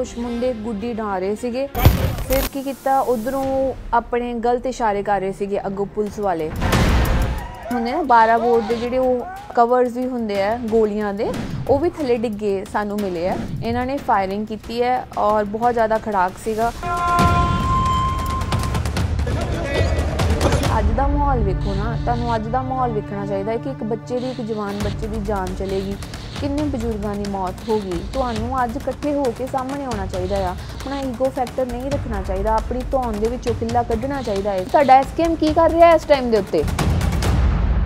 ਕੁਝ ਮੁੰਡੇ ਗੁੱਡੀ ਢਾ ਰਹੇ ਸੀਗੇ ਫਿਰ ਕੀ ਕੀਤਾ ਉਧਰੋਂ ਆਪਣੇ ਗਲਤ ਇਸ਼ਾਰੇ ਕਰ ਰਹੇ ਸੀਗੇ ਅੱਗੋਂ ਪੁਲਿਸ ਵਾਲੇ ਹੁੰਦੇ ਨਾ 12 ਬੋਰ ਦੇ ਜਿਹੜੇ ਉਹ ਕਵਰਸ ਵੀ ਹੁੰਦੇ ਆ ਗੋਲੀਆਂ ਦੇ ਉਹ ਵੀ ਥੱਲੇ ਡਿੱਗੇ ਸਾਨੂੰ ਮਿਲੇ ਆ ਇਹਨਾਂ ਨੇ ਫਾਇਰਿੰਗ ਕੀਤੀ ਹੈ ਔਰ ਬਹੁਤ ਜ਼ਿਆਦਾ ਖੜਾਕ ਸੀਗਾ ਅੱਜ ਦਾ ਮਾਹੌਲ ਵੇਖੋ ਨਾ ਤੁਹਾਨੂੰ ਅੱਜ ਦਾ ਮਾਹੌਲ ਵੇਖਣਾ ਚਾਹੀਦਾ ਹੈ ਕਿ ਇੱਕ ਬੱਚੇ ਦੀ ਇੱਕ ਜਵਾਨ ਬੱਚੇ ਦੀ ਜਾਨ ਚਲੇਗੀ ਕਿੰਨੇ ਬਜ਼ੁਰਗਾਂ ਦੀ ਮੌਤ ਹੋ ਗਈ ਤੁਹਾਨੂੰ ਅੱਜ ਇਕੱਠੇ ਹੋ ਕੇ ਸਾਹਮਣੇ ਆਉਣਾ ਚਾਹੀਦਾ ਆ ਆਪਣਾ ਈਗੋ ਫੈਕਟਰ ਨਹੀਂ ਰੱਖਣਾ ਚਾਹੀਦਾ ਆਪਣੀ ਧੌਣ ਦੇ ਵਿੱਚੋਂ ਕਿੱਲਾ ਕੱਢਣਾ ਚਾਹੀਦਾ ਹੈ ਤੁਹਾਡਾ ਐਸਕੇਐਮ ਕੀ ਕਰ ਰਿਹਾ ਇਸ ਟਾਈਮ ਦੇ ਉੱਤੇ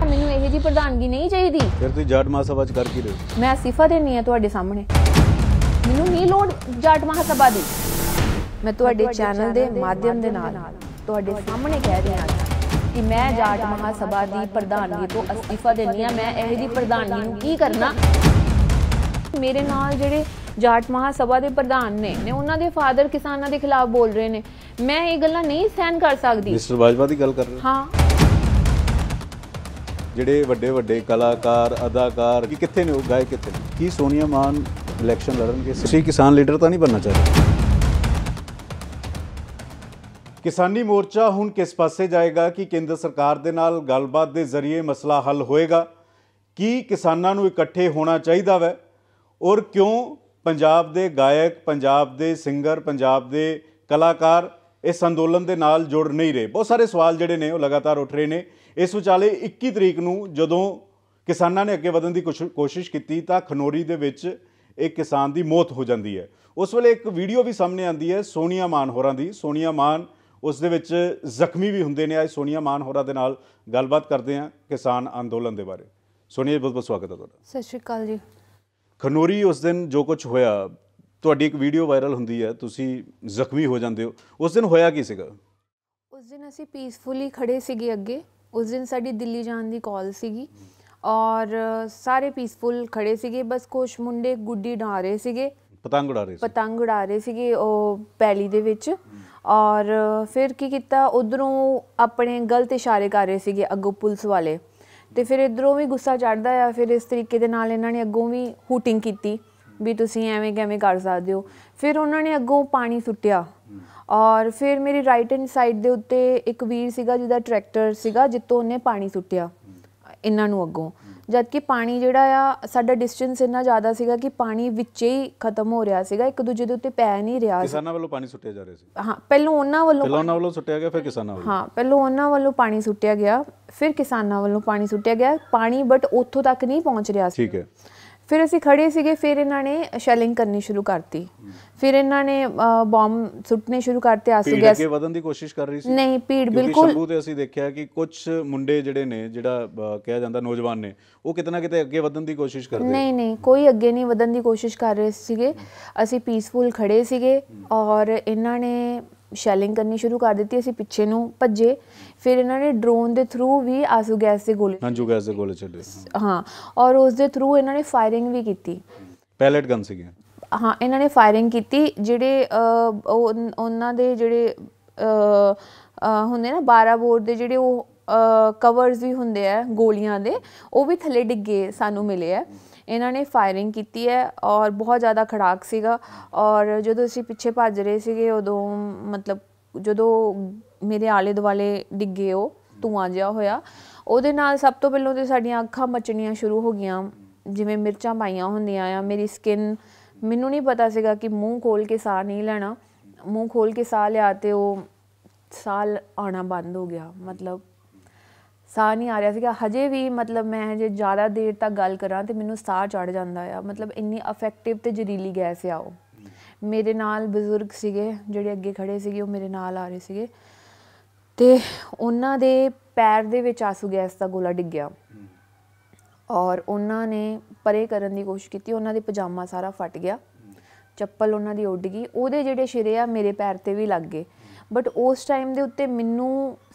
ਮੈਨੂੰ ਇਹ ਜੀ ਪ੍ਰਧਾਨਗੀ ਨਹੀਂ ਚਾਹੀਦੀ ਫਿਰ ਤੁਸੀਂ ਜੱਟ ਮਹਾਸਭਾ ਚ ਕਰ ਕੀ ਰਹੇ ਮੈਂ ਅਸੀਫਾ ਦੇਣੀ ਹੈ ਤੁਹਾਡੇ ਸਾਹਮਣੇ ਮੈਨੂੰ ਨਹੀਂ ਲੋੜ ਜੱਟ ਮਹਾਸਭਾ ਦੀ ਮੈਂ ਤੁਹਾਡੇ ਚੈਨਲ ਦੇ ਮਾਧਿਅਮ ਦੇ ਨਾਲ ਤੁਹਾਡੇ ਸਾਹਮਣੇ ਕਹਿ ਰਿਹਾ ਹਾਂ ਕਿ ਮੈਂ ਜਾਟ ਮਹਾਸਭਾ ਦੀ ਪ੍ਰਧਾਨਗੀ ਤੋਂ ਅਸਤੀਫਾ ਦੇਣੀ ਆ ਮੈਂ ਇਹ ਜੀ ਪ੍ਰਧਾਨਗੀ ਨੂੰ ਕੀ ਕਰਨਾ ਮੇਰੇ ਨਾਲ ਜਿਹੜੇ ਜਾਟ ਮਹਾ ਸਭਾ ਦੇ ਪ੍ਰਧਾਨ ਨੇ ਨੇ ਉਹਨਾਂ ਦੇ ਫਾਦਰ ਕਿਸਾਨਾਂ ਦੇ ਖਿਲਾਫ ਬੋਲ ਰਹੇ ਨੇ ਮੈਂ ਇਹ ਗੱਲਾਂ ਨਹੀਂ ਸਹਿਨ ਕਰ ਸਕਦੀ ਮਿਸਟਰ ਬਾਜਵਾ ਦੀ ਗੱਲ ਕਰ ਰਹੇ ਹਾਂ ਜਿਹੜੇ ਵੱਡੇ ਵੱਡੇ ਕਲਾਕਾਰ ਅਦਾਕਾਰ ਕਿ ਕਿੱਥੇ ਨੇ ਉਹ ਗਾਇਕ ਕਿੱਥੇ ਨੇ ਕੀ ਸੋਨੀਆ ਮਾਨ ਇਲੈਕਸ਼ਨ ਲੜਨਗੇ ਸਿੱਖੀ ਕਿਸਾਨ ਲੀਡਰ ਤਾਂ ਨਹੀਂ ਬਣਨਾ ਚਾਹੁੰਦੇ ਕਿਸਾਨੀ ਮੋਰਚਾ ਹੁਣ ਕਿਸ ਪਾਸੇ ਜਾਏਗਾ ਕਿ ਕੇਂਦਰ ਸਰਕਾਰ ਦੇ ਨਾਲ ਗੱਲਬਾਤ ਦੇ ਜ਼ਰੀਏ ਮਸਲਾ ਹੱਲ ਹੋਏਗਾ ਕੀ ਕਿਸਾਨਾਂ ਨੂੰ ਇਕੱਠੇ ਹੋਣਾ ਚਾਹੀਦਾ ਵੈ ਔਰ ਕਿਉਂ ਪੰਜਾਬ ਦੇ ਗਾਇਕ ਪੰਜਾਬ ਦੇ ਸਿੰਗਰ ਪੰਜਾਬ ਦੇ ਕਲਾਕਾਰ ਇਸ ਅੰਦੋਲਨ ਦੇ ਨਾਲ ਜੁੜ ਨਹੀਂ ਰਹੇ ਬਹੁਤ ਸਾਰੇ ਸਵਾਲ ਜਿਹੜੇ ਨੇ ਉਹ ਲਗਾਤਾਰ ਉੱਠ ਰਹੇ ਨੇ ਇਸ ਵਿਚਾਲੇ 21 ਤਰੀਕ ਨੂੰ ਜਦੋਂ ਕਿਸਾਨਾਂ ਨੇ ਅੱਗੇ ਵਧਣ ਦੀ ਕੋਸ਼ਿਸ਼ ਕੀਤੀ ਤਾਂ ਖਨੋਰੀ ਦੇ ਵਿੱਚ ਇੱਕ ਕਿਸਾਨ ਦੀ ਮੌਤ ਹੋ ਜਾਂਦੀ ਹੈ ਉਸ ਵੇਲੇ ਇੱਕ ਵੀਡੀਓ ਵੀ ਸਾਹਮਣੇ ਆਂਦੀ ਹੈ ਸੋਨੀਆ ਮਾਨ ਹੋਰਾਂ ਦੀ ਸੋਨੀਆ ਮਾਨ ਉਸ ਦੇ ਵਿੱਚ ਜ਼ਖਮੀ ਵੀ ਹੁੰਦੇ ਨੇ ਅੱਜ ਸੋਨੀਆ ਮਾਨ ਹੋਰਾਂ ਦੇ ਨਾਲ ਗੱਲਬਾਤ ਕਰਦੇ ਹਾਂ ਕਿਸਾਨ ਅੰਦੋਲਨ ਦੇ ਬਾਰੇ ਸੋਨੀਆ ਬਹੁਤ ਬਹੁਤ ਸਵਾਗਤ ਹੈ ਤੁਹਾਡਾ ਸਤਿ ਸ਼੍ਰੀ ਅਕਾਲ ਜੀ ਖਨੋਰੀ ਉਸ ਦਿਨ ਜੋ ਕੁਝ ਹੋਇਆ ਤੁਹਾਡੀ ਇੱਕ ਵੀਡੀਓ ਵਾਇਰਲ ਹੁੰਦੀ ਹੈ ਤੁਸੀਂ ਜ਼ਖਮੀ ਹੋ ਜਾਂਦੇ ਹੋ ਉਸ ਦਿਨ ਹੋਇਆ ਕੀ ਸੀਗਾ ਉਸ ਦਿਨ ਅਸੀਂ ਪੀਸਫੁਲੀ ਖੜੇ ਸੀਗੇ ਅੱਗੇ ਉਸ ਦਿਨ ਸਾਡੀ ਦਿੱਲੀ ਜਾਣ ਦੀ ਕਾਲ ਸੀਗੀ ਔਰ ਸਾਰੇ ਪੀਸਫੁਲ ਖੜੇ ਸੀਗੇ ਬਸ ਕੁਝ ਮੁੰਡੇ ਗੁੱਡੀ ਢਾ ਰਹੇ ਸੀਗੇ ਪਤੰਗ ਉਡਾ ਰਹੇ ਸੀ ਪਤੰਗ ਉਡਾ ਰਹੇ ਸੀਗੇ ਉਹ ਪੈਲੀ ਦੇ ਵਿੱਚ ਔਰ ਫਿਰ ਕੀ ਕੀਤਾ ਉਧਰੋਂ ਆਪਣੇ ਗਲਤ ਇਸ਼ਾਰੇ ਕਰ ਰਹੇ ਸੀਗੇ ਅੱਗੋਂ ਪੁਲਿਸ ਵਾਲੇ ਤੇ ਫਿਰ ਇਧਰੋਂ ਵੀ ਗੁੱਸਾ ਚੜਦਾ ਆ ਫਿਰ ਇਸ ਤਰੀਕੇ ਦੇ ਨਾਲ ਇਹਨਾਂ ਨੇ ਅੱਗੋਂ ਵੀ ਹੂਟਿੰਗ ਕੀਤੀ ਵੀ ਤੁਸੀਂ ਐਵੇਂ ਕਿਵੇਂ ਕਰ ਸਕਦੇ ਹੋ ਫਿਰ ਉਹਨਾਂ ਨੇ ਅੱਗੋਂ ਪਾਣੀ ਸੁੱਟਿਆ ਔਰ ਫਿਰ ਮੇਰੀ ਰਾਈਟ ਹੈਂਡ ਸਾਈਡ ਦੇ ਉੱਤੇ ਇੱਕ ਵੀਰ ਸੀਗਾ ਜਿਹਦਾ ਟਰੈਕਟਰ ਸੀਗਾ ਜਿੱਤੋਂ ਉਹਨੇ ਪਾਣੀ ਸੁੱਟਿਆ ਇਹਨਾਂ ਨੂੰ ਅੱਗੋਂ ਜਦ ਕਿ ਪਾਣੀ ਜਿਹੜਾ ਆ ਸਾਡਾ ਡਿਸਟੈਂਸ ਇੰਨਾ ਜ਼ਿਆਦਾ ਸੀਗਾ ਕਿ ਪਾਣੀ ਵਿੱਚੇ ਹੀ ਖਤਮ ਹੋ ਰਿਹਾ ਸੀਗਾ ਇੱਕ ਦੂਜੇ ਦੇ ਉੱਤੇ ਪੈ ਨਹੀਂ ਰਿਹਾ ਸੀ ਕਿਸਾਨਾਂ ਵੱਲੋਂ ਪਾਣੀ ਸੁੱਟਿਆ ਜਾ ਰਿਹਾ ਸੀ ਹਾਂ ਪਹਿਲਾਂ ਉਹਨਾਂ ਵੱਲੋਂ ਪਹਿਲਾਂ ਉਹਨਾਂ ਵੱਲੋਂ ਸੁੱਟਿਆ ਗਿਆ ਫਿਰ ਕਿਸਾਨਾਂ ਵੱਲੋਂ ਹਾਂ ਪਹਿਲਾਂ ਉਹਨਾਂ ਵੱਲੋਂ ਪਾਣੀ ਸੁੱਟਿਆ ਗਿਆ ਫਿਰ ਕਿਸਾਨਾਂ ਵੱਲੋਂ ਪਾਣੀ ਸੁੱਟਿਆ ਗਿਆ ਪਾਣੀ ਬਟ ਉੱਥੋਂ ਤੱਕ ਨਹੀਂ ਪਹੁੰਚ ਰਿਹਾ ਸੀ ਠੀਕ ਹੈ ਫਿਰ ਅਸੀਂ ਖੜੇ ਸੀਗੇ ਫਿਰ ਇਹਨਾਂ ਨੇ ਸ਼ੈਲਿੰਗ ਕਰਨੀ ਸ਼ੁਰੂ ਕਰਤੀ ਫਿਰ ਇਹਨਾਂ ਨੇ ਬੰਬ ਸੁੱਟਨੇ ਸ਼ੁਰੂ ਕਰਤੇ ਆਸੂ ਗੈਸ ਅੱਗੇ ਵਧਣ ਦੀ ਕੋਸ਼ਿਸ਼ ਕਰ ਰਹੀ ਸੀ ਨਹੀਂ ਭੀੜ ਬਿਲਕੁਲ ਸ਼ੰਭੂ ਤੇ ਅਸੀਂ ਦੇਖਿਆ ਕਿ ਕੁਝ ਮੁੰਡੇ ਜਿਹੜੇ ਨੇ ਜਿਹੜਾ ਕਿਹਾ ਜਾਂਦਾ ਨੌਜਵਾਨ ਨੇ ਉਹ ਕਿਤਨਾ ਕਿਤੇ ਅੱਗੇ ਵਧਣ ਦੀ ਕੋਸ਼ਿਸ਼ ਕਰਦੇ ਨਹੀਂ ਨਹੀਂ ਕੋਈ ਅੱਗੇ ਨਹੀਂ ਵਧਣ ਦੀ ਕੋਸ਼ਿਸ਼ ਕਰ ਰਹੇ ਸੀਗੇ ਅਸੀਂ ਪੀਸਫੁਲ ਖੜੇ ਸੀਗੇ ਔਰ ਇਹਨਾਂ ਨੇ ਸ਼ੈਲਿੰਗ ਕਰਨੀ ਸ਼ੁਰੂ ਕਰ ਦਿੱਤੀ ਅਸੀਂ ਪਿੱਛੇ ਨੂੰ ਭੱਜੇ ਫਿਰ ਇਹਨਾਂ ਨੇ ਡਰੋਨ ਦੇ ਥਰੂ ਵੀ ਆਸੂ ਗੈਸ ਦੇ ਗੋਲੇ ਜੋ ਗੈਸ ਦੇ ਗੋਲੇ ਛੱਡੇ ਹਾਂ ਔਰ ਉਸ ਦੇ ਥਰੂ ਇਹਨਾਂ ਨੇ ਫਾਇਰਿੰਗ ਵੀ ਕੀਤੀ ਪੈਲਟ ਗਨ ਸੀਗੇ ਹਾਂ ਇਹਨਾਂ ਨੇ ਫਾਇਰਿੰਗ ਕੀਤੀ ਜਿਹੜੇ ਉਹਨਾਂ ਦੇ ਜਿਹੜੇ ਹੁੰਦੇ ਨਾ 12 ਬੋਰ ਦੇ ਜਿਹੜੇ ਉਹ ਕਵਰਸ ਵੀ ਹੁੰਦੇ ਆ ਗੋਲੀਆਂ ਦੇ ਉਹ ਵੀ ਥੱਲੇ ਡਿੱਗੇ ਸਾਨੂੰ ਮਿਲੇ ਆ ਇਹਨਾਂ ਨੇ ਫਾਇਰਿੰਗ ਕੀਤੀ ਹੈ ਔਰ ਬਹੁਤ ਜ਼ਿਆਦਾ ਖੜਾਕ ਸੀਗਾ ਔਰ ਜਦੋਂ ਅਸੀਂ ਪਿੱਛੇ ਭੱਜ ਰਹੇ ਸੀਗੇ ਉਦੋਂ ਮਤਲਬ ਜਦੋਂ ਮੇਰੇ ਆਲੇ ਦੁਆਲੇ ਡਿੱਗੇ ਉਹ ਧੂਆਂ ਜਿਹਾ ਹੋਇਆ ਉਹਦੇ ਨਾਲ ਸਭ ਤੋਂ ਪਹਿਲਾਂ ਤੇ ਸਾਡੀਆਂ ਅੱਖਾਂ ਮਚਣੀਆਂ ਸ਼ੁਰੂ ਹੋ ਗਈਆਂ ਜਿਵੇਂ ਮਿਰਚਾਂ ਪਾਈਆਂ ਹੁੰਦੀਆਂ ਆ ਮੇਰੀ ਸਕਿਨ ਮੈਨੂੰ ਨਹੀਂ ਪਤਾ ਸੀਗਾ ਕਿ ਮੂੰਹ ਖੋਲ ਕੇ ਸਾਹ ਨਹੀਂ ਲੈਣਾ ਮੂੰਹ ਖੋਲ ਕੇ ਸਾਹ ਲਿਆ ਤੇ ਉਹ ਸਾਹ ਆਣਾ ਬੰਦ ਹੋ ਗਿਆ ਮਤਲਬ ਸਾਹ ਨਹੀਂ ਆ ਰਿਹਾ ਸੀਗਾ ਹਜੇ ਵੀ ਮਤਲਬ ਮੈਂ ਜੇ ਜ਼ਿਆਦਾ ਦੇਰ ਤੱਕ ਗੱਲ ਕਰਾਂ ਤੇ ਮੈਨੂੰ ਸਾਹ ਚੜ ਜਾਂਦਾ ਆ ਮਤਲਬ ਇੰਨੀ ਅਫੈਕਟਿਵ ਤੇ ਜ਼ਰੀਲੀ ਗੈਸ ਆ ਉਹ ਮੇਰੇ ਨਾਲ ਬਜ਼ੁਰਗ ਸੀਗੇ ਜਿਹੜੇ ਅੱਗੇ ਖੜੇ ਸੀਗੇ ਉਹ ਮੇਰੇ ਨਾਲ ਆ ਰਹੇ ਸੀਗੇ ਤੇ ਉਹਨਾਂ ਦੇ ਪੈਰ ਦੇ ਵਿੱਚ ਆਸੂ ਗੈਸ ਦਾ ਗੋਲਾ ਡਿੱਗਿਆ ਔਰ ਉਹਨਾਂ ਨੇ ਪਰੇ ਕਰਨ ਦੀ ਕੋਸ਼ਿਸ਼ ਕੀਤੀ ਉਹਨਾਂ ਦੇ ਪਜਾਮਾ ਸਾਰਾ ਫਟ ਗਿਆ ਚੱਪਲ ਉਹਨਾਂ ਦੀ ਉੱਡ ਗਈ ਉਹਦੇ ਜਿਹੜੇ ਸ਼ਿਰੇ ਆ ਮੇਰੇ ਪੈਰ ਤੇ ਵੀ ਲੱਗ ਗਏ ਬਟ ਉਸ ਟਾਈਮ ਦੇ ਉੱਤੇ ਮੈਨੂੰ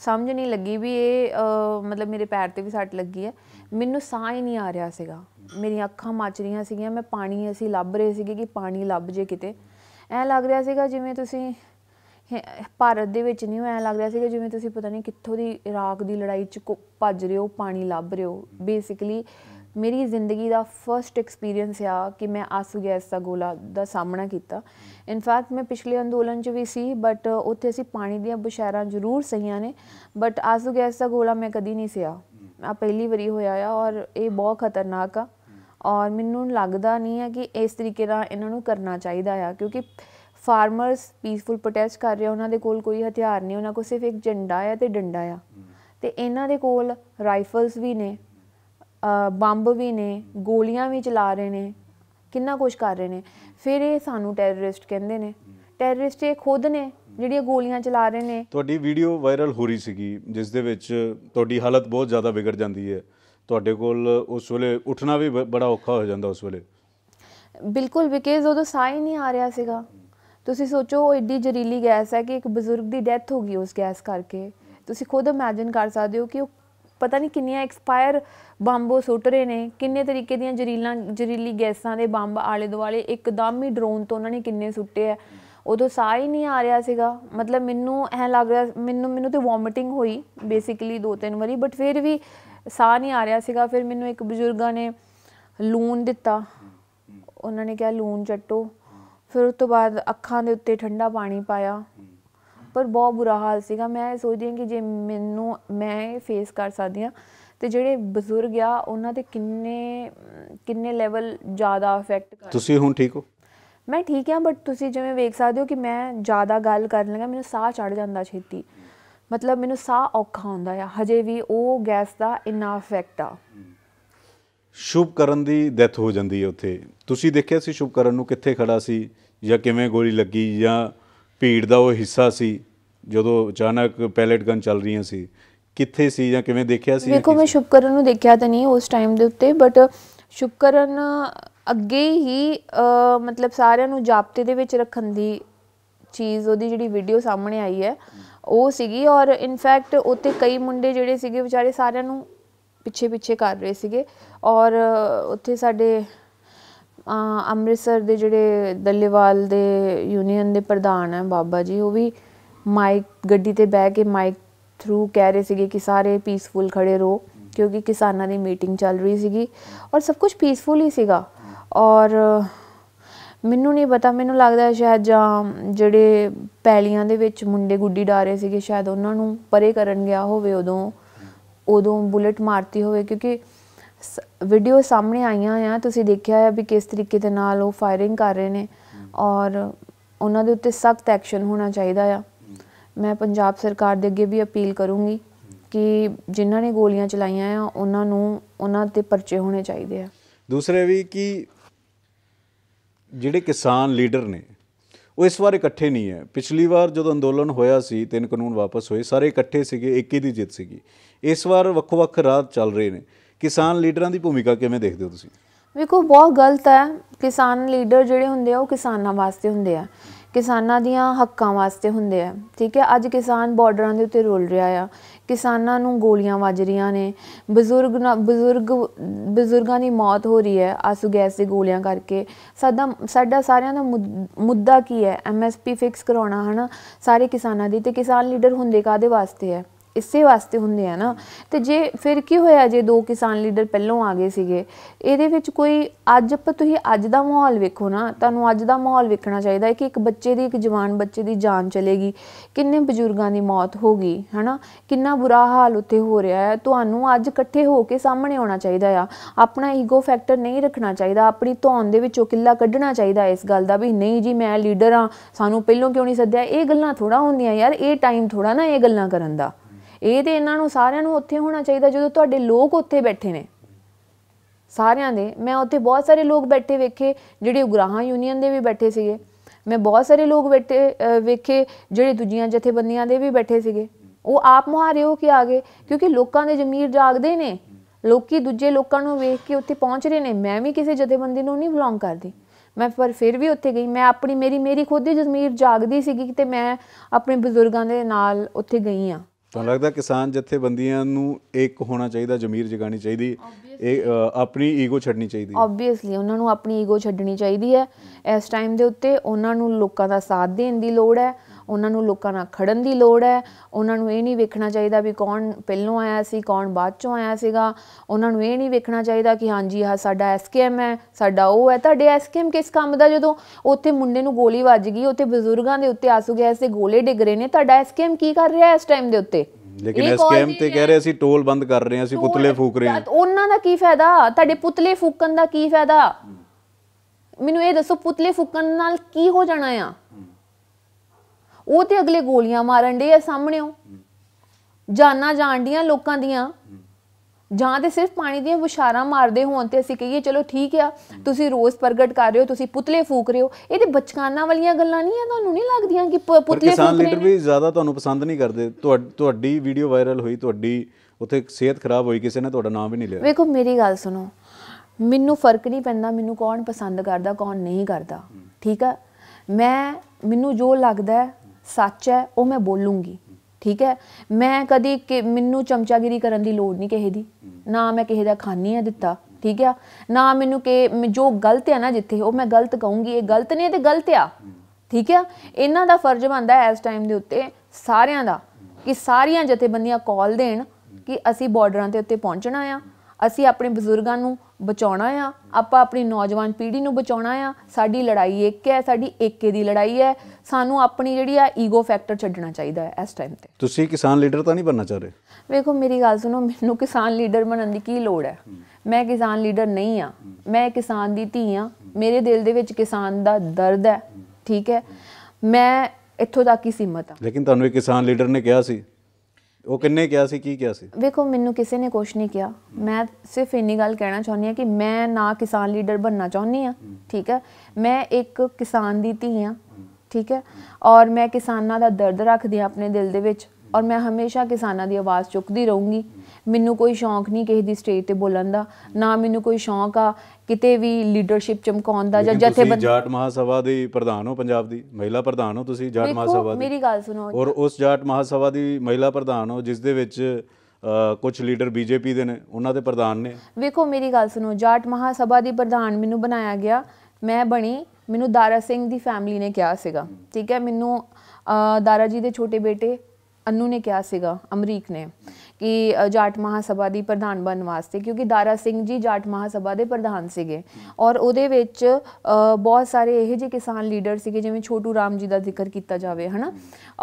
ਸਮਝ ਨਹੀਂ ਲੱਗੀ ਵੀ ਇਹ ਮਤਲਬ ਮੇਰੇ ਪੈਰ ਤੇ ਵੀ ਸੱਟ ਲੱਗੀ ਹੈ ਮੈਨੂੰ ਸਾਹ ਹੀ ਨਹੀਂ ਆ ਰਿਹਾ ਸੀਗਾ ਮੇਰੀਆਂ ਅੱਖਾਂ ਮੱਚ ਰਹੀਆਂ ਸੀਗੀਆਂ ਮੈਂ ਪਾਣੀ ਅਸੀਂ ਲੱਭ ਰਹੇ ਸੀਗੇ ਕਿ ਪਾਣੀ ਲੱਭ ਜੇ ਕਿਤੇ ਐ ਲੱਗ ਰਿਹਾ ਸੀਗਾ ਜਿਵੇਂ ਤੁਸੀਂ ਭਾਰਤ ਦੇ ਵਿੱਚ ਨਹੀਂ ਐ ਲੱਗ ਰਿਹਾ ਸੀਗਾ ਜਿਵੇਂ ਤੁਸੀਂ ਪਤਾ ਨਹੀਂ ਕਿੱਥੋਂ ਦੀ ਇਰਾਕ ਦੀ ਲੜਾਈ 'ਚ ਭੱਜ ਰਹੇ ਹੋ ਪਾਣੀ ਲੱਭ ਰਹੇ ਹੋ ਬੇਸਿਕਲੀ ਮੇਰੀ ਜ਼ਿੰਦਗੀ ਦਾ ਫਰਸਟ ਐਕਸਪੀਰੀਅੰਸ ਆ ਕਿ ਮੈਂ ਆਸੂ ਗੈਸ ਦਾ ਗੋਲਾ ਦਾ ਸਾਹਮਣਾ ਕੀਤਾ ਇਨਫੈਕਟ ਮੈਂ ਪਿਛਲੇ ਅੰਦੋਲਨ 'ਚ ਵੀ ਸੀ ਬਟ ਉੱਥੇ ਅਸੀਂ ਪਾਣੀ ਦੀਆਂ ਬੁਸ਼ਾਰਾਂ ਜ਼ਰੂਰ ਸਹੀਆਂ ਨੇ ਬਟ ਆਸੂ ਗੈਸ ਦਾ ਗੋਲਾ ਮੈਂ ਕਦੀ ਨਹੀਂ ਸਿਆ ਆ ਪਹਿਲੀ ਵਾਰੀ ਹੋਇਆ ਆ ਔਰ ਇਹ ਬਹੁਤ ਖਤਰਨਾਕ ਆ ਔਰ ਮੈਨੂੰ ਲੱਗਦਾ ਨਹੀਂ ਹੈ ਕਿ ਇਸ ਤਰੀਕੇ ਨਾਲ ਇਹਨਾਂ ਨੂੰ ਕਰਨਾ ਚਾਹੀਦਾ ਆ ਕਿਉਂਕਿ ਫਾਰਮਰਸ ਪੀਸਫੁਲ ਪ੍ਰੋਟੈਸਟ ਕਰ ਰਹੇ ਉਹਨਾਂ ਦੇ ਕੋਲ ਕੋਈ ਹਥਿਆਰ ਨਹੀਂ ਉਹਨਾਂ ਕੋਲ ਸਿਰਫ ਇੱਕ ਝੰਡਾ ਆ ਤੇ ਡੰਡਾ ਆ ਤੇ ਇਹਨਾਂ ਦੇ ਕੋਲ ਰਾਈਫਲਸ ਵੀ ਨੇ ਬੰਬ ਵੀ ਨੇ ਗੋਲੀਆਂ ਵੀ ਚਲਾ ਰਹੇ ਨੇ ਕਿੰਨਾ ਕੁਝ ਕਰ ਰਹੇ ਨੇ ਫਿਰ ਇਹ ਸਾਨੂੰ ਟੈਰਰਿਸਟ ਕਹਿੰਦੇ ਨੇ ਟੈਰਰਿਸਟ ਇਹ ਖੁਦ ਨੇ ਜਿਹੜੀਆਂ ਗੋਲੀਆਂ ਚਲਾ ਰਹੇ ਨੇ ਤੁਹਾਡੀ ਵੀਡੀਓ ਵਾਇਰਲ ਹੋ ਰਹੀ ਸੀਗੀ ਜਿਸ ਦੇ ਵਿੱਚ ਤੁਹਾਡੀ ਹਾਲਤ ਬਹੁਤ ਜ਼ਿਆਦਾ ਵਿਗੜ ਜਾਂਦੀ ਹੈ ਤੁਹਾਡੇ ਕੋਲ ਉਸ ਵੇਲੇ ਉੱਠਣਾ ਵੀ ਬੜਾ ਔਖਾ ਹੋ ਜਾਂਦਾ ਉਸ ਵੇਲੇ ਬਿਲਕੁਲ ਵਿਕੇਜ਼ ਉਹਦਾ ਸਾਹ ਹੀ ਨਹੀਂ ਆ ਰਿਹਾ ਸੀਗਾ ਤੁਸੀਂ ਸੋਚੋ ਉਹ ਏਡੀ ਜ਼ਰੀਲੀ ਗੈਸ ਹੈ ਕਿ ਇੱਕ ਬਜ਼ੁਰਗ ਦੀ ਡੈਥ ਹੋ ਗਈ ਉਸ ਗੈਸ ਕਰਕੇ ਤੁਸੀਂ ਖੁਦ ਇਮੇਜਿਨ ਕਰ ਸਕਦੇ ਹੋ ਕਿ ਉਹ ਪਤਾ ਨਹੀਂ ਕਿੰਨੀਆਂ ਐਕਸਪਾਇਰ ਬੰਬ ਸੁੱਟ ਰਹੇ ਨੇ ਕਿੰਨੇ ਤਰੀਕੇ ਦੀਆਂ ਜ਼ਰੀਲਾਂ ਜ਼ਰੀਲੀ ਗੈਸਾਂ ਦੇ ਬੰਬ ਆਲੇ ਦੁਆਲੇ ਇੱਕਦਮ ਹੀ ਡਰੋਨ ਤੋਂ ਉਹਨਾਂ ਨੇ ਕਿੰਨੇ ਸੁੱਟੇ ਆ ਉਦੋਂ ਸਾਹ ਹੀ ਨਹੀਂ ਆ ਰਿਹਾ ਸੀਗਾ ਮਤਲਬ ਮੈਨੂੰ ਐ ਲੱਗ ਰਿਹਾ ਮੈਨੂੰ ਮੈਨੂੰ ਤੇ ਵੋਮਿਟਿੰਗ ਹੋਈ ਬੇਸਿਕਲੀ ਦੋ ਤਿੰਨ ਵਾਰੀ ਬਟ ਫਿਰ ਵੀ ਸਾਹ ਨਹੀਂ ਆ ਰਿਹਾ ਸੀਗਾ ਫਿਰ ਮੈਨੂੰ ਇੱਕ ਬਜ਼ੁਰਗਾਂ ਨੇ ਲੂਣ ਦਿੱਤਾ ਉਹਨਾਂ ਨੇ ਕਿਹਾ ਲੂਣ ਚੱਟੋ ਫਿਰ ਉਸ ਤੋਂ ਬਾਅਦ ਅੱਖਾਂ ਦੇ ਉੱਤੇ ਠੰਡਾ ਪਾਣੀ ਪਾਇਆ ਪਰ ਬਹੁਤ ਬੁਰਾ ਹਾਲ ਸੀਗਾ ਮੈਂ ਸੋਚਦੀ ਹਾਂ ਕਿ ਜੇ ਮੈਨੂੰ ਮੈਂ ਫੇਸ ਕਰ ਸਕਦੀ ਹਾਂ ਤੇ ਜਿਹੜੇ ਬਜ਼ੁਰਗ ਆ ਉਹਨਾਂ ਤੇ ਕਿੰਨੇ ਕਿੰਨੇ ਲੈਵਲ ਜ਼ਿਆਦਾ ਅਫੈਕਟ ਕਰ ਤੁਸੀਂ ਹੁਣ ਠੀਕ ਹੋ ਮੈਂ ਠੀਕ ਆ ਬਟ ਤੁਸੀਂ ਜਿਵੇਂ ਵੇਖ ਸਕਦੇ ਹੋ ਕਿ ਮੈਂ ਜ਼ਿਆਦਾ ਗੱਲ ਕਰਨ ਲੱਗਾ ਮੈਨੂੰ ਸਾਹ ਚੜ ਜਾਂਦਾ ਛੇਤੀ ਮਤਲਬ ਮੈਨੂੰ ਸਾਹ ਔਖਾ ਹੁੰਦਾ ਆ ਹਜੇ ਵੀ ਉਹ ਗੈਸ ਦਾ ਇਨਾ ਇਫੈਕਟ ਆ ਕਰਨ ਦੀ ਡੈਥ ਹੋ ਜਾਂਦੀ ਹੈ ਉੱਥੇ ਤੁਸੀਂ ਦੇਖਿਆ ਸੀ ਕਰਨ ਨੂੰ ਕਿੱਥੇ ਖੜਾ ਸੀ ਜਾਂ ਕਿਵੇਂ ਗੋਲੀ ਲੱਗੀ ਜਾਂ ਭੀੜ ਦਾ ਉਹ ਹਿੱਸਾ ਸੀ ਜਦੋਂ ਅਚਾਨਕ ਪੈਲੇਟ ਗਨ ਚੱਲ ਰਹੀਆਂ ਸੀ ਕਿੱਥੇ ਸੀ ਜਾਂ ਕਿਵੇਂ ਦੇਖਿਆ ਸੀ ਵੇਖੋ ਮੈਂ ਸ਼ੁਕਰਨ ਨੂੰ ਦੇਖਿਆ ਤਾਂ ਨਹੀਂ ਉਸ ਟਾਈਮ ਦੇ ਉੱਤੇ ਬਟ ਸ਼ੁਕਰਨ ਅੱਗੇ ਹੀ ਮਤਲਬ ਸਾਰਿਆਂ ਨੂੰ ਜਾਪਤੇ ਦੇ ਵਿੱਚ ਰੱਖਣ ਦੀ ਚੀਜ਼ ਉਹਦੀ ਜਿਹੜੀ ਵੀਡੀਓ ਸਾਹਮਣੇ ਆਈ ਹੈ ਉਹ ਸੀਗੀ ਔਰ ਇਨਫੈਕਟ ਉੱਤੇ ਕਈ ਮੁੰਡੇ ਜਿਹੜੇ ਸੀਗੇ ਵਿਚਾਰੇ ਸਾਰਿਆਂ ਨੂੰ ਪਿੱਛੇ ਪਿੱਛੇ ਕਰ ਰਹੇ ਸੀਗੇ ਔਰ ਉੱਥੇ ਸਾਡੇ ਅੰਮ੍ਰਿਤਸਰ ਦੇ ਜਿਹੜੇ ਦੱਲੇਵਾਲ ਦੇ ਯੂਨੀਅਨ ਦੇ ਪ੍ਰਧਾਨ ਹੈ ਬਾਬਾ ਜੀ ਉਹ ਵੀ ਮਾਈਕ ਗੱਡੀ ਤੇ ਬਹਿ ਕੇ ਮਾਈਕ ਥਰੂ ਕਹਿ ਰਹੇ ਸੀਗੇ ਕਿ ਸਾਰੇ ਪੀਸਫੁਲ ਖੜੇ ਰਹੋ ਕਿਉਂਕਿ ਕਿਸਾਨਾਂ ਦੀ ਮੀਟਿੰਗ ਚੱਲ ਰਹੀ ਸੀਗੀ ਔਰ ਸਭ ਕੁਝ ਪੀਸਫੁਲ ਹੀ ਸੀਗਾ ਔਰ ਮੈਨੂੰ ਨਹੀਂ ਪਤਾ ਮੈਨੂੰ ਲੱਗਦਾ ਸ਼ਾਇਦ ਜਾਂ ਜਿਹੜੇ ਪੈਲੀਆਂ ਦੇ ਵਿੱਚ ਮੁੰਡੇ ਗੁੱਡੀ ਡਾਰੇ ਸੀਗੇ ਸ਼ਾਇਦ ਉਹਨਾਂ ਨੂੰ ਪਰੇ ਕਰਨ ਗਿਆ ਹੋਵੇ ਉਦੋਂ ਉਦੋਂ ਬੁਲਟ ਮਾਰਤੀ ਹੋਵੇ ਕਿਉਂਕਿ ਵੀਡੀਓ ਸਾਹਮਣੇ ਆਈਆਂ ਆ ਤੁਸੀਂ ਦੇਖਿਆ ਹੈ ਵੀ ਕਿਸ ਤਰੀਕੇ ਦੇ ਨਾਲ ਉਹ ਫਾਇਰਿੰਗ ਕਰ ਰਹੇ ਨੇ ਔਰ ਉਹਨਾਂ ਦੇ ਉੱਤੇ ਸਖਤ ਐਕਸ਼ਨ ਹੋਣਾ ਚਾਹੀਦਾ ਆ ਮੈਂ ਪੰਜਾਬ ਸਰਕਾਰ ਦੇ ਅੱਗੇ ਵੀ ਅਪੀਲ ਕਰੂੰਗੀ ਕਿ ਜਿਨ੍ਹਾਂ ਨੇ ਗੋਲੀਆਂ ਚਲਾਈਆਂ ਆ ਉਹਨਾਂ ਨੂੰ ਉਹਨਾਂ ਤੇ ਪਰਚੇ ਹੋਣੇ ਚਾਹੀਦੇ ਆ ਦੂਸਰੇ ਵੀ ਕਿ ਜਿਹੜੇ ਕਿਸਾਨ ਲੀਡਰ ਨੇ ਉਹ ਇਸ ਵਾਰ ਇਕੱਠੇ ਨਹੀਂ ਹੈ ਪਿਛਲੀ ਵਾਰ ਜਦੋਂ ਅੰਦੋਲਨ ਹੋਇਆ ਸੀ ਤਿੰਨ ਕਾਨੂੰਨ ਵਾਪਸ ਹੋਏ ਸਾਰੇ ਇਕੱਠੇ ਸੀਗੇ ਇੱਕ ਹੀ ਦੀ ਜਿੱਤ ਸੀਗੀ ਇਸ ਵਾਰ ਵੱਖ ਵੱਖ ਰਾਹ ਚੱਲ ਰਹੇ ਨੇ ਕਿਸਾਨ ਲੀਡਰਾਂ ਦੀ ਭੂਮਿਕਾ ਕਿਵੇਂ ਦੇਖਦੇ ਹੋ ਤੁਸੀਂ ਵੇਖੋ ਬਹੁਤ ਗਲਤ ਹੈ ਕਿਸਾਨ ਲੀਡਰ ਜਿਹੜੇ ਹੁੰਦੇ ਆ ਉਹ ਕਿਸਾਨਾਂ ਵਾਸਤੇ ਹੁੰਦੇ ਆ ਕਿਸਾਨਾਂ ਦੀਆਂ ਹੱਕਾਂ ਵਾਸਤੇ ਹੁੰਦੇ ਆ ਠੀਕ ਹੈ ਅੱਜ ਕਿਸਾਨ ਬਾਰਡਰਾਂ ਦੇ ਉੱਤੇ ਰੋਲ ਰਿਹਾ ਆ ਕਿਸਾਨਾਂ ਨੂੰ ਗੋਲੀਆਂ ਵੱਜ ਰਹੀਆਂ ਨੇ ਬਜ਼ੁਰਗ ਬਜ਼ੁਰਗ ਬਜ਼ੁਰਗਾਂ ਦੀ ਮੌਤ ਹੋ ਰਹੀ ਹੈ ਆਸੂ ਗੈਸ ਦੇ ਗੋਲੀਆਂ ਕਰਕੇ ਸਾਡਾ ਸਾਡਾ ਸਾਰਿਆਂ ਦਾ ਮੁੱਦਾ ਕੀ ਹੈ ਐਮਐਸਪੀ ਫਿਕਸ ਕਰਾਉਣਾ ਹਨਾ ਸਾਰੇ ਕਿਸਾਨਾਂ ਦੀ ਤੇ ਕਿਸਾਨ ਲੀਡਰ ਹੁੰਦੇ ਕਾਦੇ ਵਾਸਤੇ ਹੈ ਇਸੇ ਵਾਸਤੇ ਹੁੰਦੇ ਆ ਨਾ ਤੇ ਜੇ ਫਿਰ ਕੀ ਹੋਇਆ ਜੇ ਦੋ ਕਿਸਾਨ ਲੀਡਰ ਪਹਿਲੋਂ ਆ ਗਏ ਸੀਗੇ ਇਹਦੇ ਵਿੱਚ ਕੋਈ ਅੱਜ ਆਪਾਂ ਤੁਸੀਂ ਅੱਜ ਦਾ ਮਾਹੌਲ ਵੇਖੋ ਨਾ ਤੁਹਾਨੂੰ ਅੱਜ ਦਾ ਮਾਹੌਲ ਵੇਖਣਾ ਚਾਹੀਦਾ ਹੈ ਕਿ ਇੱਕ ਬੱਚੇ ਦੀ ਇੱਕ ਜਵਾਨ ਬੱਚੇ ਦੀ ਜਾਨ ਚਲੇਗੀ ਕਿੰਨੇ ਬਜ਼ੁਰਗਾਂ ਦੀ ਮੌਤ ਹੋ ਗਈ ਹਨਾ ਕਿੰਨਾ ਬੁਰਾ ਹਾਲ ਉੱਥੇ ਹੋ ਰਿਹਾ ਹੈ ਤੁਹਾਨੂੰ ਅੱਜ ਇਕੱਠੇ ਹੋ ਕੇ ਸਾਹਮਣੇ ਆਉਣਾ ਚਾਹੀਦਾ ਆ ਆਪਣਾ ਈਗੋ ਫੈਕਟਰ ਨਹੀਂ ਰੱਖਣਾ ਚਾਹੀਦਾ ਆਪਣੀ ਧੌਣ ਦੇ ਵਿੱਚੋਂ ਕਿੱਲਾ ਕੱਢਣਾ ਚਾਹੀਦਾ ਇਸ ਗੱਲ ਦਾ ਵੀ ਨਹੀਂ ਜੀ ਮੈਂ ਲੀਡਰ ਆ ਸਾਨੂੰ ਪਹਿਲੋਂ ਕਿਉਂ ਨਹੀਂ ਸੱਦਿਆ ਇਹ ਗੱਲਾਂ ਥੋੜਾ ਹੁੰਦੀਆਂ ਯਾਰ ਇਹ ਟਾਈਮ ਥੋੜਾ ਨਾ ਇਹ ਗੱਲਾਂ ਕਰਨ ਦਾ ਇਹ ਤੇ ਇਹਨਾਂ ਨੂੰ ਸਾਰਿਆਂ ਨੂੰ ਉੱਥੇ ਹੋਣਾ ਚਾਹੀਦਾ ਜਦੋਂ ਤੁਹਾਡੇ ਲੋਕ ਉੱਥੇ ਬੈਠੇ ਨੇ ਸਾਰਿਆਂ ਦੇ ਮੈਂ ਉੱਥੇ ਬਹੁਤ ਸਾਰੇ ਲੋਕ ਬੈਠੇ ਵੇਖੇ ਜਿਹੜੇ ਉਗਰਾਹਾਂ ਯੂਨੀਅਨ ਦੇ ਵੀ ਬੈਠੇ ਸੀਗੇ ਮੈਂ ਬਹੁਤ ਸਾਰੇ ਲੋਕ ਬੈਠੇ ਵੇਖੇ ਜਿਹੜੇ ਦੂਜੀਆਂ ਜਥੇਬੰਦੀਆਂ ਦੇ ਵੀ ਬੈਠੇ ਸੀਗੇ ਉਹ ਆਪ ਮੁਹਾਰੇ ਹੋ ਕੇ ਆ ਗਏ ਕਿਉਂਕਿ ਲੋਕਾਂ ਦੇ ਜ਼ਮੀਰ ਜਾਗਦੇ ਨੇ ਲੋਕੀ ਦੂਜੇ ਲੋਕਾਂ ਨੂੰ ਵੇਖ ਕੇ ਉੱਥੇ ਪਹੁੰਚ ਰਹੇ ਨੇ ਮੈਂ ਵੀ ਕਿਸੇ ਜਥੇਬੰਦੀ ਨੂੰ ਨਹੀਂ ਬਿਲੋਂਗ ਕਰਦੀ ਮੈਂ ਪਰ ਫਿਰ ਵੀ ਉੱਥੇ ਗਈ ਮੈਂ ਆਪਣੀ ਮੇਰੀ ਮੇਰੀ ਖੁਦ ਦੀ ਜ਼ਮੀਰ ਜਾਗਦੀ ਸੀਗੀ ਤੇ ਮੈਂ ਆਪਣੇ ਬਜ਼ੁਰਗਾਂ ਦੇ ਨਾਲ ਉੱਥੇ ਗਈ ਆ ਤਾਂ ਲੱਗਦਾ ਕਿਸਾਨ ਜਥੇਬੰਦੀਆਂ ਨੂੰ ਇੱਕ ਹੋਣਾ ਚਾਹੀਦਾ ਜ਼ਮੀਰ ਜਗਾਣੀ ਚਾਹੀਦੀ ਇਹ ਆਪਣੀ ਈਗੋ ਛੱਡਣੀ ਚਾਹੀਦੀ ਹੈ ਆਬਵੀਅਸਲੀ ਉਹਨਾਂ ਨੂੰ ਆਪਣੀ ਈਗੋ ਛੱਡਣੀ ਚਾਹੀਦੀ ਹੈ ਇਸ ਟਾਈਮ ਦੇ ਉੱਤੇ ਉਹਨਾਂ ਨੂੰ ਲੋਕਾਂ ਦਾ ਸਾਥ ਦੇਣ ਦੀ ਲੋੜ ਹੈ ਉਹਨਾਂ ਨੂੰ ਲੋਕਾਂ ਨਾਲ ਖੜਨ ਦੀ ਲੋੜ ਹੈ ਉਹਨਾਂ ਨੂੰ ਇਹ ਨਹੀਂ ਵੇਖਣਾ ਚਾਹੀਦਾ ਵੀ ਕੌਣ ਪਹਿਲੋਂ ਆਇਆ ਸੀ ਕੌਣ ਬਾਅਦ ਚੋਂ ਆਇਆ ਸੀਗਾ ਉਹਨਾਂ ਨੂੰ ਇਹ ਨਹੀਂ ਵੇਖਣਾ ਚਾਹੀਦਾ ਕਿ ਹਾਂਜੀ ਆ ਸਾਡਾ ਐਸਕੇਐਮ ਹੈ ਸਾਡਾ ਉਹ ਹੈ ਤੁਹਾਡੇ ਐਸਕੇਐਮ ਕਿਸ ਕੰਮ ਦਾ ਜਦੋਂ ਉੱਥੇ ਮੁੰਡੇ ਨੂੰ ਗੋਲੀ ਵੱਜ ਗਈ ਉੱਥੇ ਬਜ਼ੁਰਗਾਂ ਦੇ ਉੱਤੇ ਆਸੂ ਗੈਸ ਦੇ ਗੋਲੇ ਡਿੱਗ ਰਹੇ ਨੇ ਤੁਹਾਡਾ ਐਸਕੇਐਮ ਕੀ ਕਰ ਰਿਹਾ ਇਸ ਟਾਈਮ ਦੇ ਉੱਤੇ ਲੇਕਿਨ ਐਸਕੇਐਮ ਤੇ ਕਹਿ ਰਹੇ ਅਸੀਂ ਟੋਲ ਬੰਦ ਕਰ ਰਹੇ ਹਾਂ ਅਸੀਂ ਪੁਤਲੇ ਫੂਕ ਰਹੇ ਹਾਂ ਉਹਨਾਂ ਦਾ ਕੀ ਫਾਇਦਾ ਤੁਹਾਡੇ ਪੁਤਲੇ ਫੂਕਣ ਦਾ ਕੀ ਫਾਇਦਾ ਮੈਨੂੰ ਇਹ ਦੱਸੋ ਪੁਤਲੇ ਫੂਕਣ ਨਾਲ ਕੀ ਹੋ ਜਾਣਾ ਆ ਉਹ ਤੇ ਅਗਲੇ ਗੋਲੀਆਂ ਮਾਰਨ ਦੇ ਆ ਉਹ ਜਾਨਾਂ ਜਾਣਦੀਆਂ ਲੋਕਾਂ ਦੀਆਂ ਜਾਂ ਤੇ ਸਿਰਫ ਪਾਣੀ ਦੀਆਂ ਬੁਸ਼ਾਰਾਂ ਮਾਰਦੇ ਹੋਣ ਤੇ ਅਸੀਂ ਕਹੀਏ ਚਲੋ ਠੀਕ ਆ ਤੁਸੀਂ ਰੋਜ਼ ਪ੍ਰਗਟ ਕਰ ਰਹੇ ਹੋ ਤੁਸੀਂ ਪੁਤਲੇ ਫੂਕ ਰਹੇ ਹੋ ਇਹ ਤੇ ਬਚਕਾਨਾ ਵਾਲੀਆਂ ਗੱਲਾਂ ਨਹੀਂ ਆ ਤੁਹਾਨੂੰ ਨਹੀਂ ਲੱਗਦੀਆਂ ਕਿ ਪੁਤਲੇ ਫੂਕ ਰਹੇ ਨੇ ਕਿਸਾਨ ਲੀਡਰ ਵੀ ਜ਼ਿਆਦਾ ਤੁਹਾਨੂੰ ਪਸੰਦ ਨਹੀਂ ਕਰਦੇ ਤੁਹਾਡੀ ਵੀਡੀਓ ਵਾਇਰਲ ਹੋਈ ਤੁਹਾਡੀ ਉੱਥੇ ਸਿਹਤ ਖਰਾਬ ਹੋਈ ਕਿਸੇ ਨੇ ਤੁਹਾਡਾ ਨਾਮ ਵੀ ਨਹੀਂ ਲਿਆ ਵੇਖੋ ਮੇਰੀ ਗੱਲ ਸੁਣੋ ਮੈਨੂੰ ਫਰਕ ਨਹੀਂ ਪੈਂਦਾ ਮੈਨੂੰ ਕੌਣ ਪਸੰਦ ਕਰਦਾ ਕੌਣ ਨਹੀਂ ਕਰਦਾ ਠੀਕ ਆ ਮੈਂ ਮੈਨੂੰ ਜੋ ਲੱਗਦਾ ਸੱਚ ਹੈ ਉਹ ਮੈਂ ਬੋਲੂੰਗੀ ਠੀਕ ਹੈ ਮੈਂ ਕਦੀ ਮੈਨੂੰ ਚਮਚਾਗਿਰੀ ਕਰਨ ਦੀ ਲੋੜ ਨਹੀਂ ਕਿਸੇ ਦੀ ਨਾ ਮੈਂ ਕਿਸੇ ਦਾ ਖਾਨੀ ਆ ਦਿੱਤਾ ਠੀਕ ਆ ਨਾ ਮੈਨੂੰ ਕਿ ਜੋ ਗਲਤ ਹੈ ਨਾ ਜਿੱਥੇ ਉਹ ਮੈਂ ਗਲਤ ਕਹੂੰਗੀ ਇਹ ਗਲਤ ਨਹੀਂ ਤੇ ਗਲਤ ਆ ਠੀਕ ਆ ਇਹਨਾਂ ਦਾ ਫਰਜ਼ ਬਣਦਾ ਐਸ ਟਾਈਮ ਦੇ ਉੱਤੇ ਸਾਰਿਆਂ ਦਾ ਕਿ ਸਾਰੀਆਂ ਜਥੇਬੰਦੀਆਂ ਕਾਲ ਦੇਣ ਕਿ ਅਸੀਂ ਬਾਰਡਰਾਂ ਦੇ ਉੱਤੇ ਪਹੁੰਚਣਾ ਆ ਅਸੀਂ ਆਪਣੇ ਬਜ਼ੁਰਗਾਂ ਨੂੰ ਬਚਾਉਣਾ ਆ ਆਪਾਂ ਆਪਣੀ ਨੌਜਵਾਨ ਪੀੜ੍ਹੀ ਨੂੰ ਬਚਾਉਣਾ ਆ ਸਾਡੀ ਲੜਾਈ ਇੱਕ ਹੈ ਸਾਡੀ ਏਕੇ ਦੀ ਲੜਾਈ ਹੈ ਸਾਨੂੰ ਆਪਣੀ ਜਿਹੜੀ ਆ ਈਗੋ ਫੈਕਟਰ ਛੱਡਣਾ ਚਾਹੀਦਾ ਹੈ ਇਸ ਟਾਈਮ ਤੇ ਤੁਸੀਂ ਕਿਸਾਨ ਲੀਡਰ ਤਾਂ ਨਹੀਂ ਬਣਨਾ ਚਾਹ ਰਹੇ ਵੇਖੋ ਮੇਰੀ ਗੱਲ ਸੁਣੋ ਮੈਨੂੰ ਕਿਸਾਨ ਲੀਡਰ ਬਣਨ ਦੀ ਕੀ ਲੋੜ ਹੈ ਮੈਂ ਕਿਸਾਨ ਲੀਡਰ ਨਹੀਂ ਆ ਮੈਂ ਕਿਸਾਨ ਦੀ ਧੀ ਆ ਮੇਰੇ ਦਿਲ ਦੇ ਵਿੱਚ ਕਿਸਾਨ ਦਾ ਦਰਦ ਹੈ ਠੀਕ ਹੈ ਮੈਂ ਇੱਥੋਂ ਤੱਕ ਹੀ ਸੀਮਤ ਆ ਲੇਕਿਨ ਤੁਹਾਨੂੰ ਇੱਕ ਕਿਸਾਨ ਲੀਡਰ ਨੇ ਕਿਹਾ ਸੀ ਉਹ ਕਿੰਨੇ ਕਿਹਾ ਸੀ ਕੀ ਕਿਹਾ ਸੀ ਵੇਖੋ ਮੈਨੂੰ ਕਿਸੇ ਨੇ ਕੁਝ ਨਹੀਂ ਕਿਹਾ ਮੈਂ ਸਿਰਫ ਇੰਨੀ ਗੱਲ ਕਹਿਣਾ ਚਾਹੁੰਦੀ ਆ ਕਿ ਮੈਂ ਨਾ ਕਿਸਾਨ ਲੀਡਰ ਬਣਨਾ ਚਾਹੁੰਦੀ ਆ ਠੀਕ ਹੈ ਮੈਂ ਇੱਕ ਕਿਸਾਨ ਦੀ ਧੀ ਆ ਠੀਕ ਹੈ ਔਰ ਮੈਂ ਕਿਸਾਨਾਂ ਦਾ ਦਰਦ ਰੱਖਦੀ ਆ ਆਪਣੇ ਦਿਲ ਦੇ ਵਿੱਚ ਔਰ ਮੈਂ ਹਮੇਸ਼ਾ ਕਿਸਾਨਾਂ ਦੀ ਆਵਾਜ਼ ਚੁੱਕਦੀ ਰਹੂੰਗੀ ਮੈਨੂੰ ਕੋਈ ਸ਼ੌਂਕ ਨਹੀਂ ਕਿਸੇ ਦੀ ਸਟੇਜ ਤੇ ਬੋਲਣ ਦਾ ਨਾ ਮੈਨੂੰ ਕੋਈ ਸ਼ੌਂਕ ਆ ਕਿਤੇ ਵੀ ਲੀਡਰਸ਼ਿਪ ਚਮਕਾਉਣ ਦਾ ਜਾਂ ਜਥੇਬੰਦ ਜਾਟ ਮਹਾਸਭਾ ਦੀ ਪ੍ਰਧਾਨ ਹੋ ਪੰਜਾਬ ਦੀ ਮਹਿਲਾ ਪ੍ਰਧਾਨ ਹੋ ਤੁਸੀਂ ਜਾਟ ਮਹਾਸਭਾ ਦੀ ਮੇਰੀ ਗੱਲ ਸੁਣੋ ਔਰ ਉਸ ਜਾਟ ਮਹਾਸਭਾ ਦੀ ਮਹਿਲਾ ਪ੍ਰਧਾਨ ਹੋ ਜਿਸ ਦੇ ਵਿੱਚ ਕੁਝ ਲੀਡਰ ਬੀਜੇਪੀ ਦੇ ਨੇ ਉਹਨਾਂ ਦੇ ਪ੍ਰਧਾਨ ਨੇ ਵੇਖੋ ਮੇਰੀ ਗੱਲ ਸੁਣੋ ਜਾਟ ਮਹਾਸਭਾ ਦੀ ਪ੍ਰਧਾਨ ਮੈਨੂੰ ਬਣਾਇਆ ਗਿਆ ਮੈਂ ਬਣੀ ਮੈਨੂੰ ਦਾਰਾ ਸਿੰਘ ਦੀ ਫੈਮਿਲੀ ਨੇ ਕਿਹਾ ਸੀਗਾ ਠੀਕ ਹੈ ਮੈਨੂੰ ਦਾਰਾ ਜੀ ਦੇ ਛੋਟੇ ਬੇਟੇ ਅੰਨੂ ਨੇ ਕਿਹਾ ਸੀਗਾ ਅਮਰੀਕ ਨੇ ਕਿ ਜਾਟ ਮਹਾਸਭਾ ਦੀ ਪ੍ਰਧਾਨ ਬਣਨ ਵਾਸਤੇ ਕਿਉਂਕਿ ਦਾਰਾ ਸਿੰਘ ਜੀ ਜਾਟ ਮਹਾਸਭਾ ਦੇ ਪ੍ਰਧਾਨ ਸੀਗੇ ਔਰ ਉਹਦੇ ਵਿੱਚ ਬਹੁਤ ਸਾਰੇ ਇਹੋ ਜਿਹੇ ਕਿਸਾਨ ਲੀਡਰ ਸੀਗੇ ਜਿਵੇਂ ਛੋਟੂ ਰਾਮ ਜੀ ਦਾ ਜ਼ਿਕਰ ਕੀਤਾ ਜਾਵੇ ਹਨਾ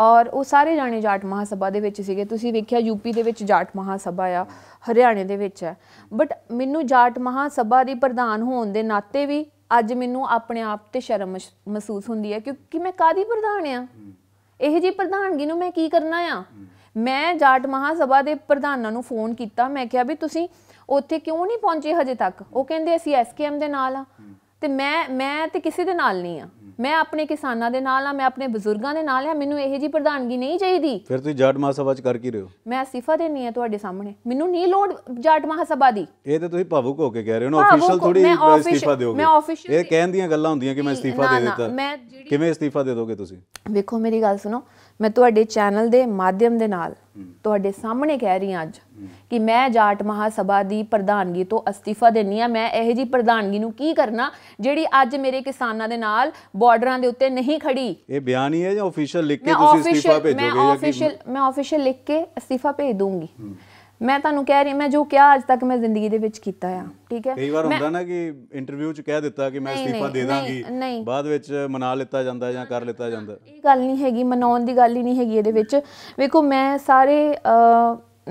ਔਰ ਉਹ ਸਾਰੇ ਜਾਣੇ ਜਾਟ ਮਹਾਸਭਾ ਦੇ ਵਿੱਚ ਸੀਗੇ ਤੁਸੀਂ ਵੇਖਿਆ ਯੂਪੀ ਦੇ ਵਿੱਚ ਜਾਟ ਮਹਾਸਭਾ ਆ ਹਰਿਆਣੇ ਦੇ ਵਿੱਚ ਹੈ ਬਟ ਮੈਨੂੰ ਜਾਟ ਮਹਾਸਭਾ ਦੀ ਪ੍ਰਧਾਨ ਹੋਣ ਦੇ ਨਾਤੇ ਵੀ ਅੱਜ ਮੈਨੂੰ ਆਪਣੇ ਆਪ ਤੇ ਸ਼ਰਮ ਮਹਿਸੂਸ ਹੁੰਦੀ ਹੈ ਕਿਉਂਕਿ ਮੈਂ ਕਾਦੀ ਪ੍ਰਧਾਨ ਆ ਇਹ ਜੀ ਪ੍ਰਧਾਨਗੀ ਨੂੰ ਮੈਂ ਕੀ ਕਰਨਾ ਆ ਮੈਂ ਜਾਟ ਮਹਾਸਭਾ ਦੇ ਪ੍ਰਧਾਨਾਂ ਨੂੰ ਫੋਨ ਕੀਤਾ ਮੈਂ ਕਿਹਾ ਵੀ ਤੁਸੀਂ ਉੱਥੇ ਕਿਉਂ ਨਹੀਂ ਪਹੁੰਚੇ ਹਜੇ ਤੱਕ ਉਹ ਕਹਿੰਦੇ ਅਸੀਂ ਐਸਕੇਐਮ ਦੇ ਨਾਲ ਆ ਤੇ ਮੈਂ ਮੈਂ ਤੇ ਕਿਸੇ ਦੇ ਨਾਲ ਨਹੀਂ ਆ ਮੈਂ ਆਪਣੇ ਕਿਸਾਨਾਂ ਦੇ ਨਾਲ ਆ ਮੈਂ ਆਪਣੇ ਬਜ਼ੁਰਗਾਂ ਦੇ ਨਾਲ ਆ ਮੈਨੂੰ ਇਹੋ ਜੀ ਪ੍ਰਧਾਨਗੀ ਨਹੀਂ ਚਾਹੀਦੀ ਫਿਰ ਤੁਸੀਂ ਜਾਟ ਮਹਾਸਭਾ ਚ ਕਰ ਕੀ ਰਹੇ ਹੋ ਮੈਂ ਅਸਤੀਫਾ ਦੇਣੀ ਹੈ ਤੁਹਾਡੇ ਸਾਹਮਣੇ ਮੈਨੂੰ ਨਹੀਂ ਲੋੜ ਜਾਟ ਮਹਾਸਭਾ ਦੀ ਇਹ ਤੇ ਤੁਸੀਂ ਭਾਵੁਕ ਹੋ ਕੇ ਕਹਿ ਰਹੇ ਹੋ ਨਾ ਅਫੀਸ਼ੀਅਲ ਥੋੜੀ ਅਸਤੀਫਾ ਦਿਓਗੇ ਮੈਂ ਅਫੀਸ਼ੀਅਲ ਇਹ ਕਹਿਣ ਦੀਆਂ ਗੱਲਾਂ ਹੁੰਦੀਆਂ ਕਿ ਮੈਂ ਅਸਤੀਫਾ ਦੇ ਦਿੱਤਾ ਕਿਵੇਂ ਅਸਤੀਫਾ ਦੇ ਦੋਗੇ ਤੁਸੀਂ ਵੇਖੋ ਮੇਰੀ ਗੱਲ ਸੁਣੋ ਮੈਂ ਤੁਹਾਡੇ ਚੈਨਲ ਦੇ ਮਾਧਿਅਮ ਦੇ ਨਾਲ ਤੁਹਾਡੇ ਸਾਹਮਣੇ ਕਹਿ ਰਹੀ ਹਾਂ ਅੱਜ ਕਿ ਮੈਂ ਜਾਟ ਮਹਾ ਸਭਾ ਦੀ ਪ੍ਰਧਾਨਗੀ ਤੋਂ ਅਸਤੀਫਾ ਦੇਣੀ ਆ ਮੈਂ ਇਹ ਜੀ ਪ੍ਰਧਾਨਗੀ ਨੂੰ ਕੀ ਕਰਨਾ ਜਿਹੜੀ ਅੱਜ ਮੇਰੇ ਕਿਸਾਨਾਂ ਦੇ ਨਾਲ ਬਾਰਡਰਾਂ ਦੇ ਉੱਤੇ ਨਹੀਂ ਖੜੀ ਇਹ ਬਿਆਨ ਹੀ ਹੈ ਜਾਂ ਅਫੀਸ਼ੀਅਲ ਲਿਖ ਕੇ ਤੁਸੀਂ ਅਸਤੀਫਾ ਭੇਜੋਗੇ ਜਾਂ ਮੈਂ ਅਫੀਸ਼ੀਅਲ ਮੈਂ ਅਫੀਸ਼ੀਅਲ ਲਿਖ ਕੇ ਅਸਤੀਫਾ ਭੇਜ ਦੂੰਗੀ ਮੈਂ ਤੁਹਾਨੂੰ ਕਹਿ ਰਹੀ ਮੈਂ ਜੋ ਕਿਹਾ ਅੱਜ ਤੱਕ ਮੈਂ ਜ਼ਿੰਦਗੀ ਦੇ ਵਿੱਚ ਕੀਤਾ ਆ ਠੀਕ ਹੈ ਕਈ ਵਾਰ ਹੁੰਦਾ ਨਾ ਕਿ ਇੰਟਰਵਿਊ 'ਚ ਕਹਿ ਦਿੱਤਾ ਕਿ ਮੈਂ ਅਸਤੀਫਾ ਦੇ ਦਾਂਗੀ ਬਾਅਦ ਵਿੱਚ ਮਨਾ ਲਿੱਤਾ ਜਾਂਦਾ ਜਾਂ ਕਰ ਲਿੱਤਾ ਜਾਂਦਾ ਇਹ ਗੱਲ ਨਹੀਂ ਹੈਗੀ ਮਨਾਉਣ ਦੀ ਗੱਲ ਹੀ ਨਹੀਂ ਹੈਗੀ ਇਹਦੇ ਵਿੱਚ ਵੇਖੋ ਮੈਂ ਸਾਰੇ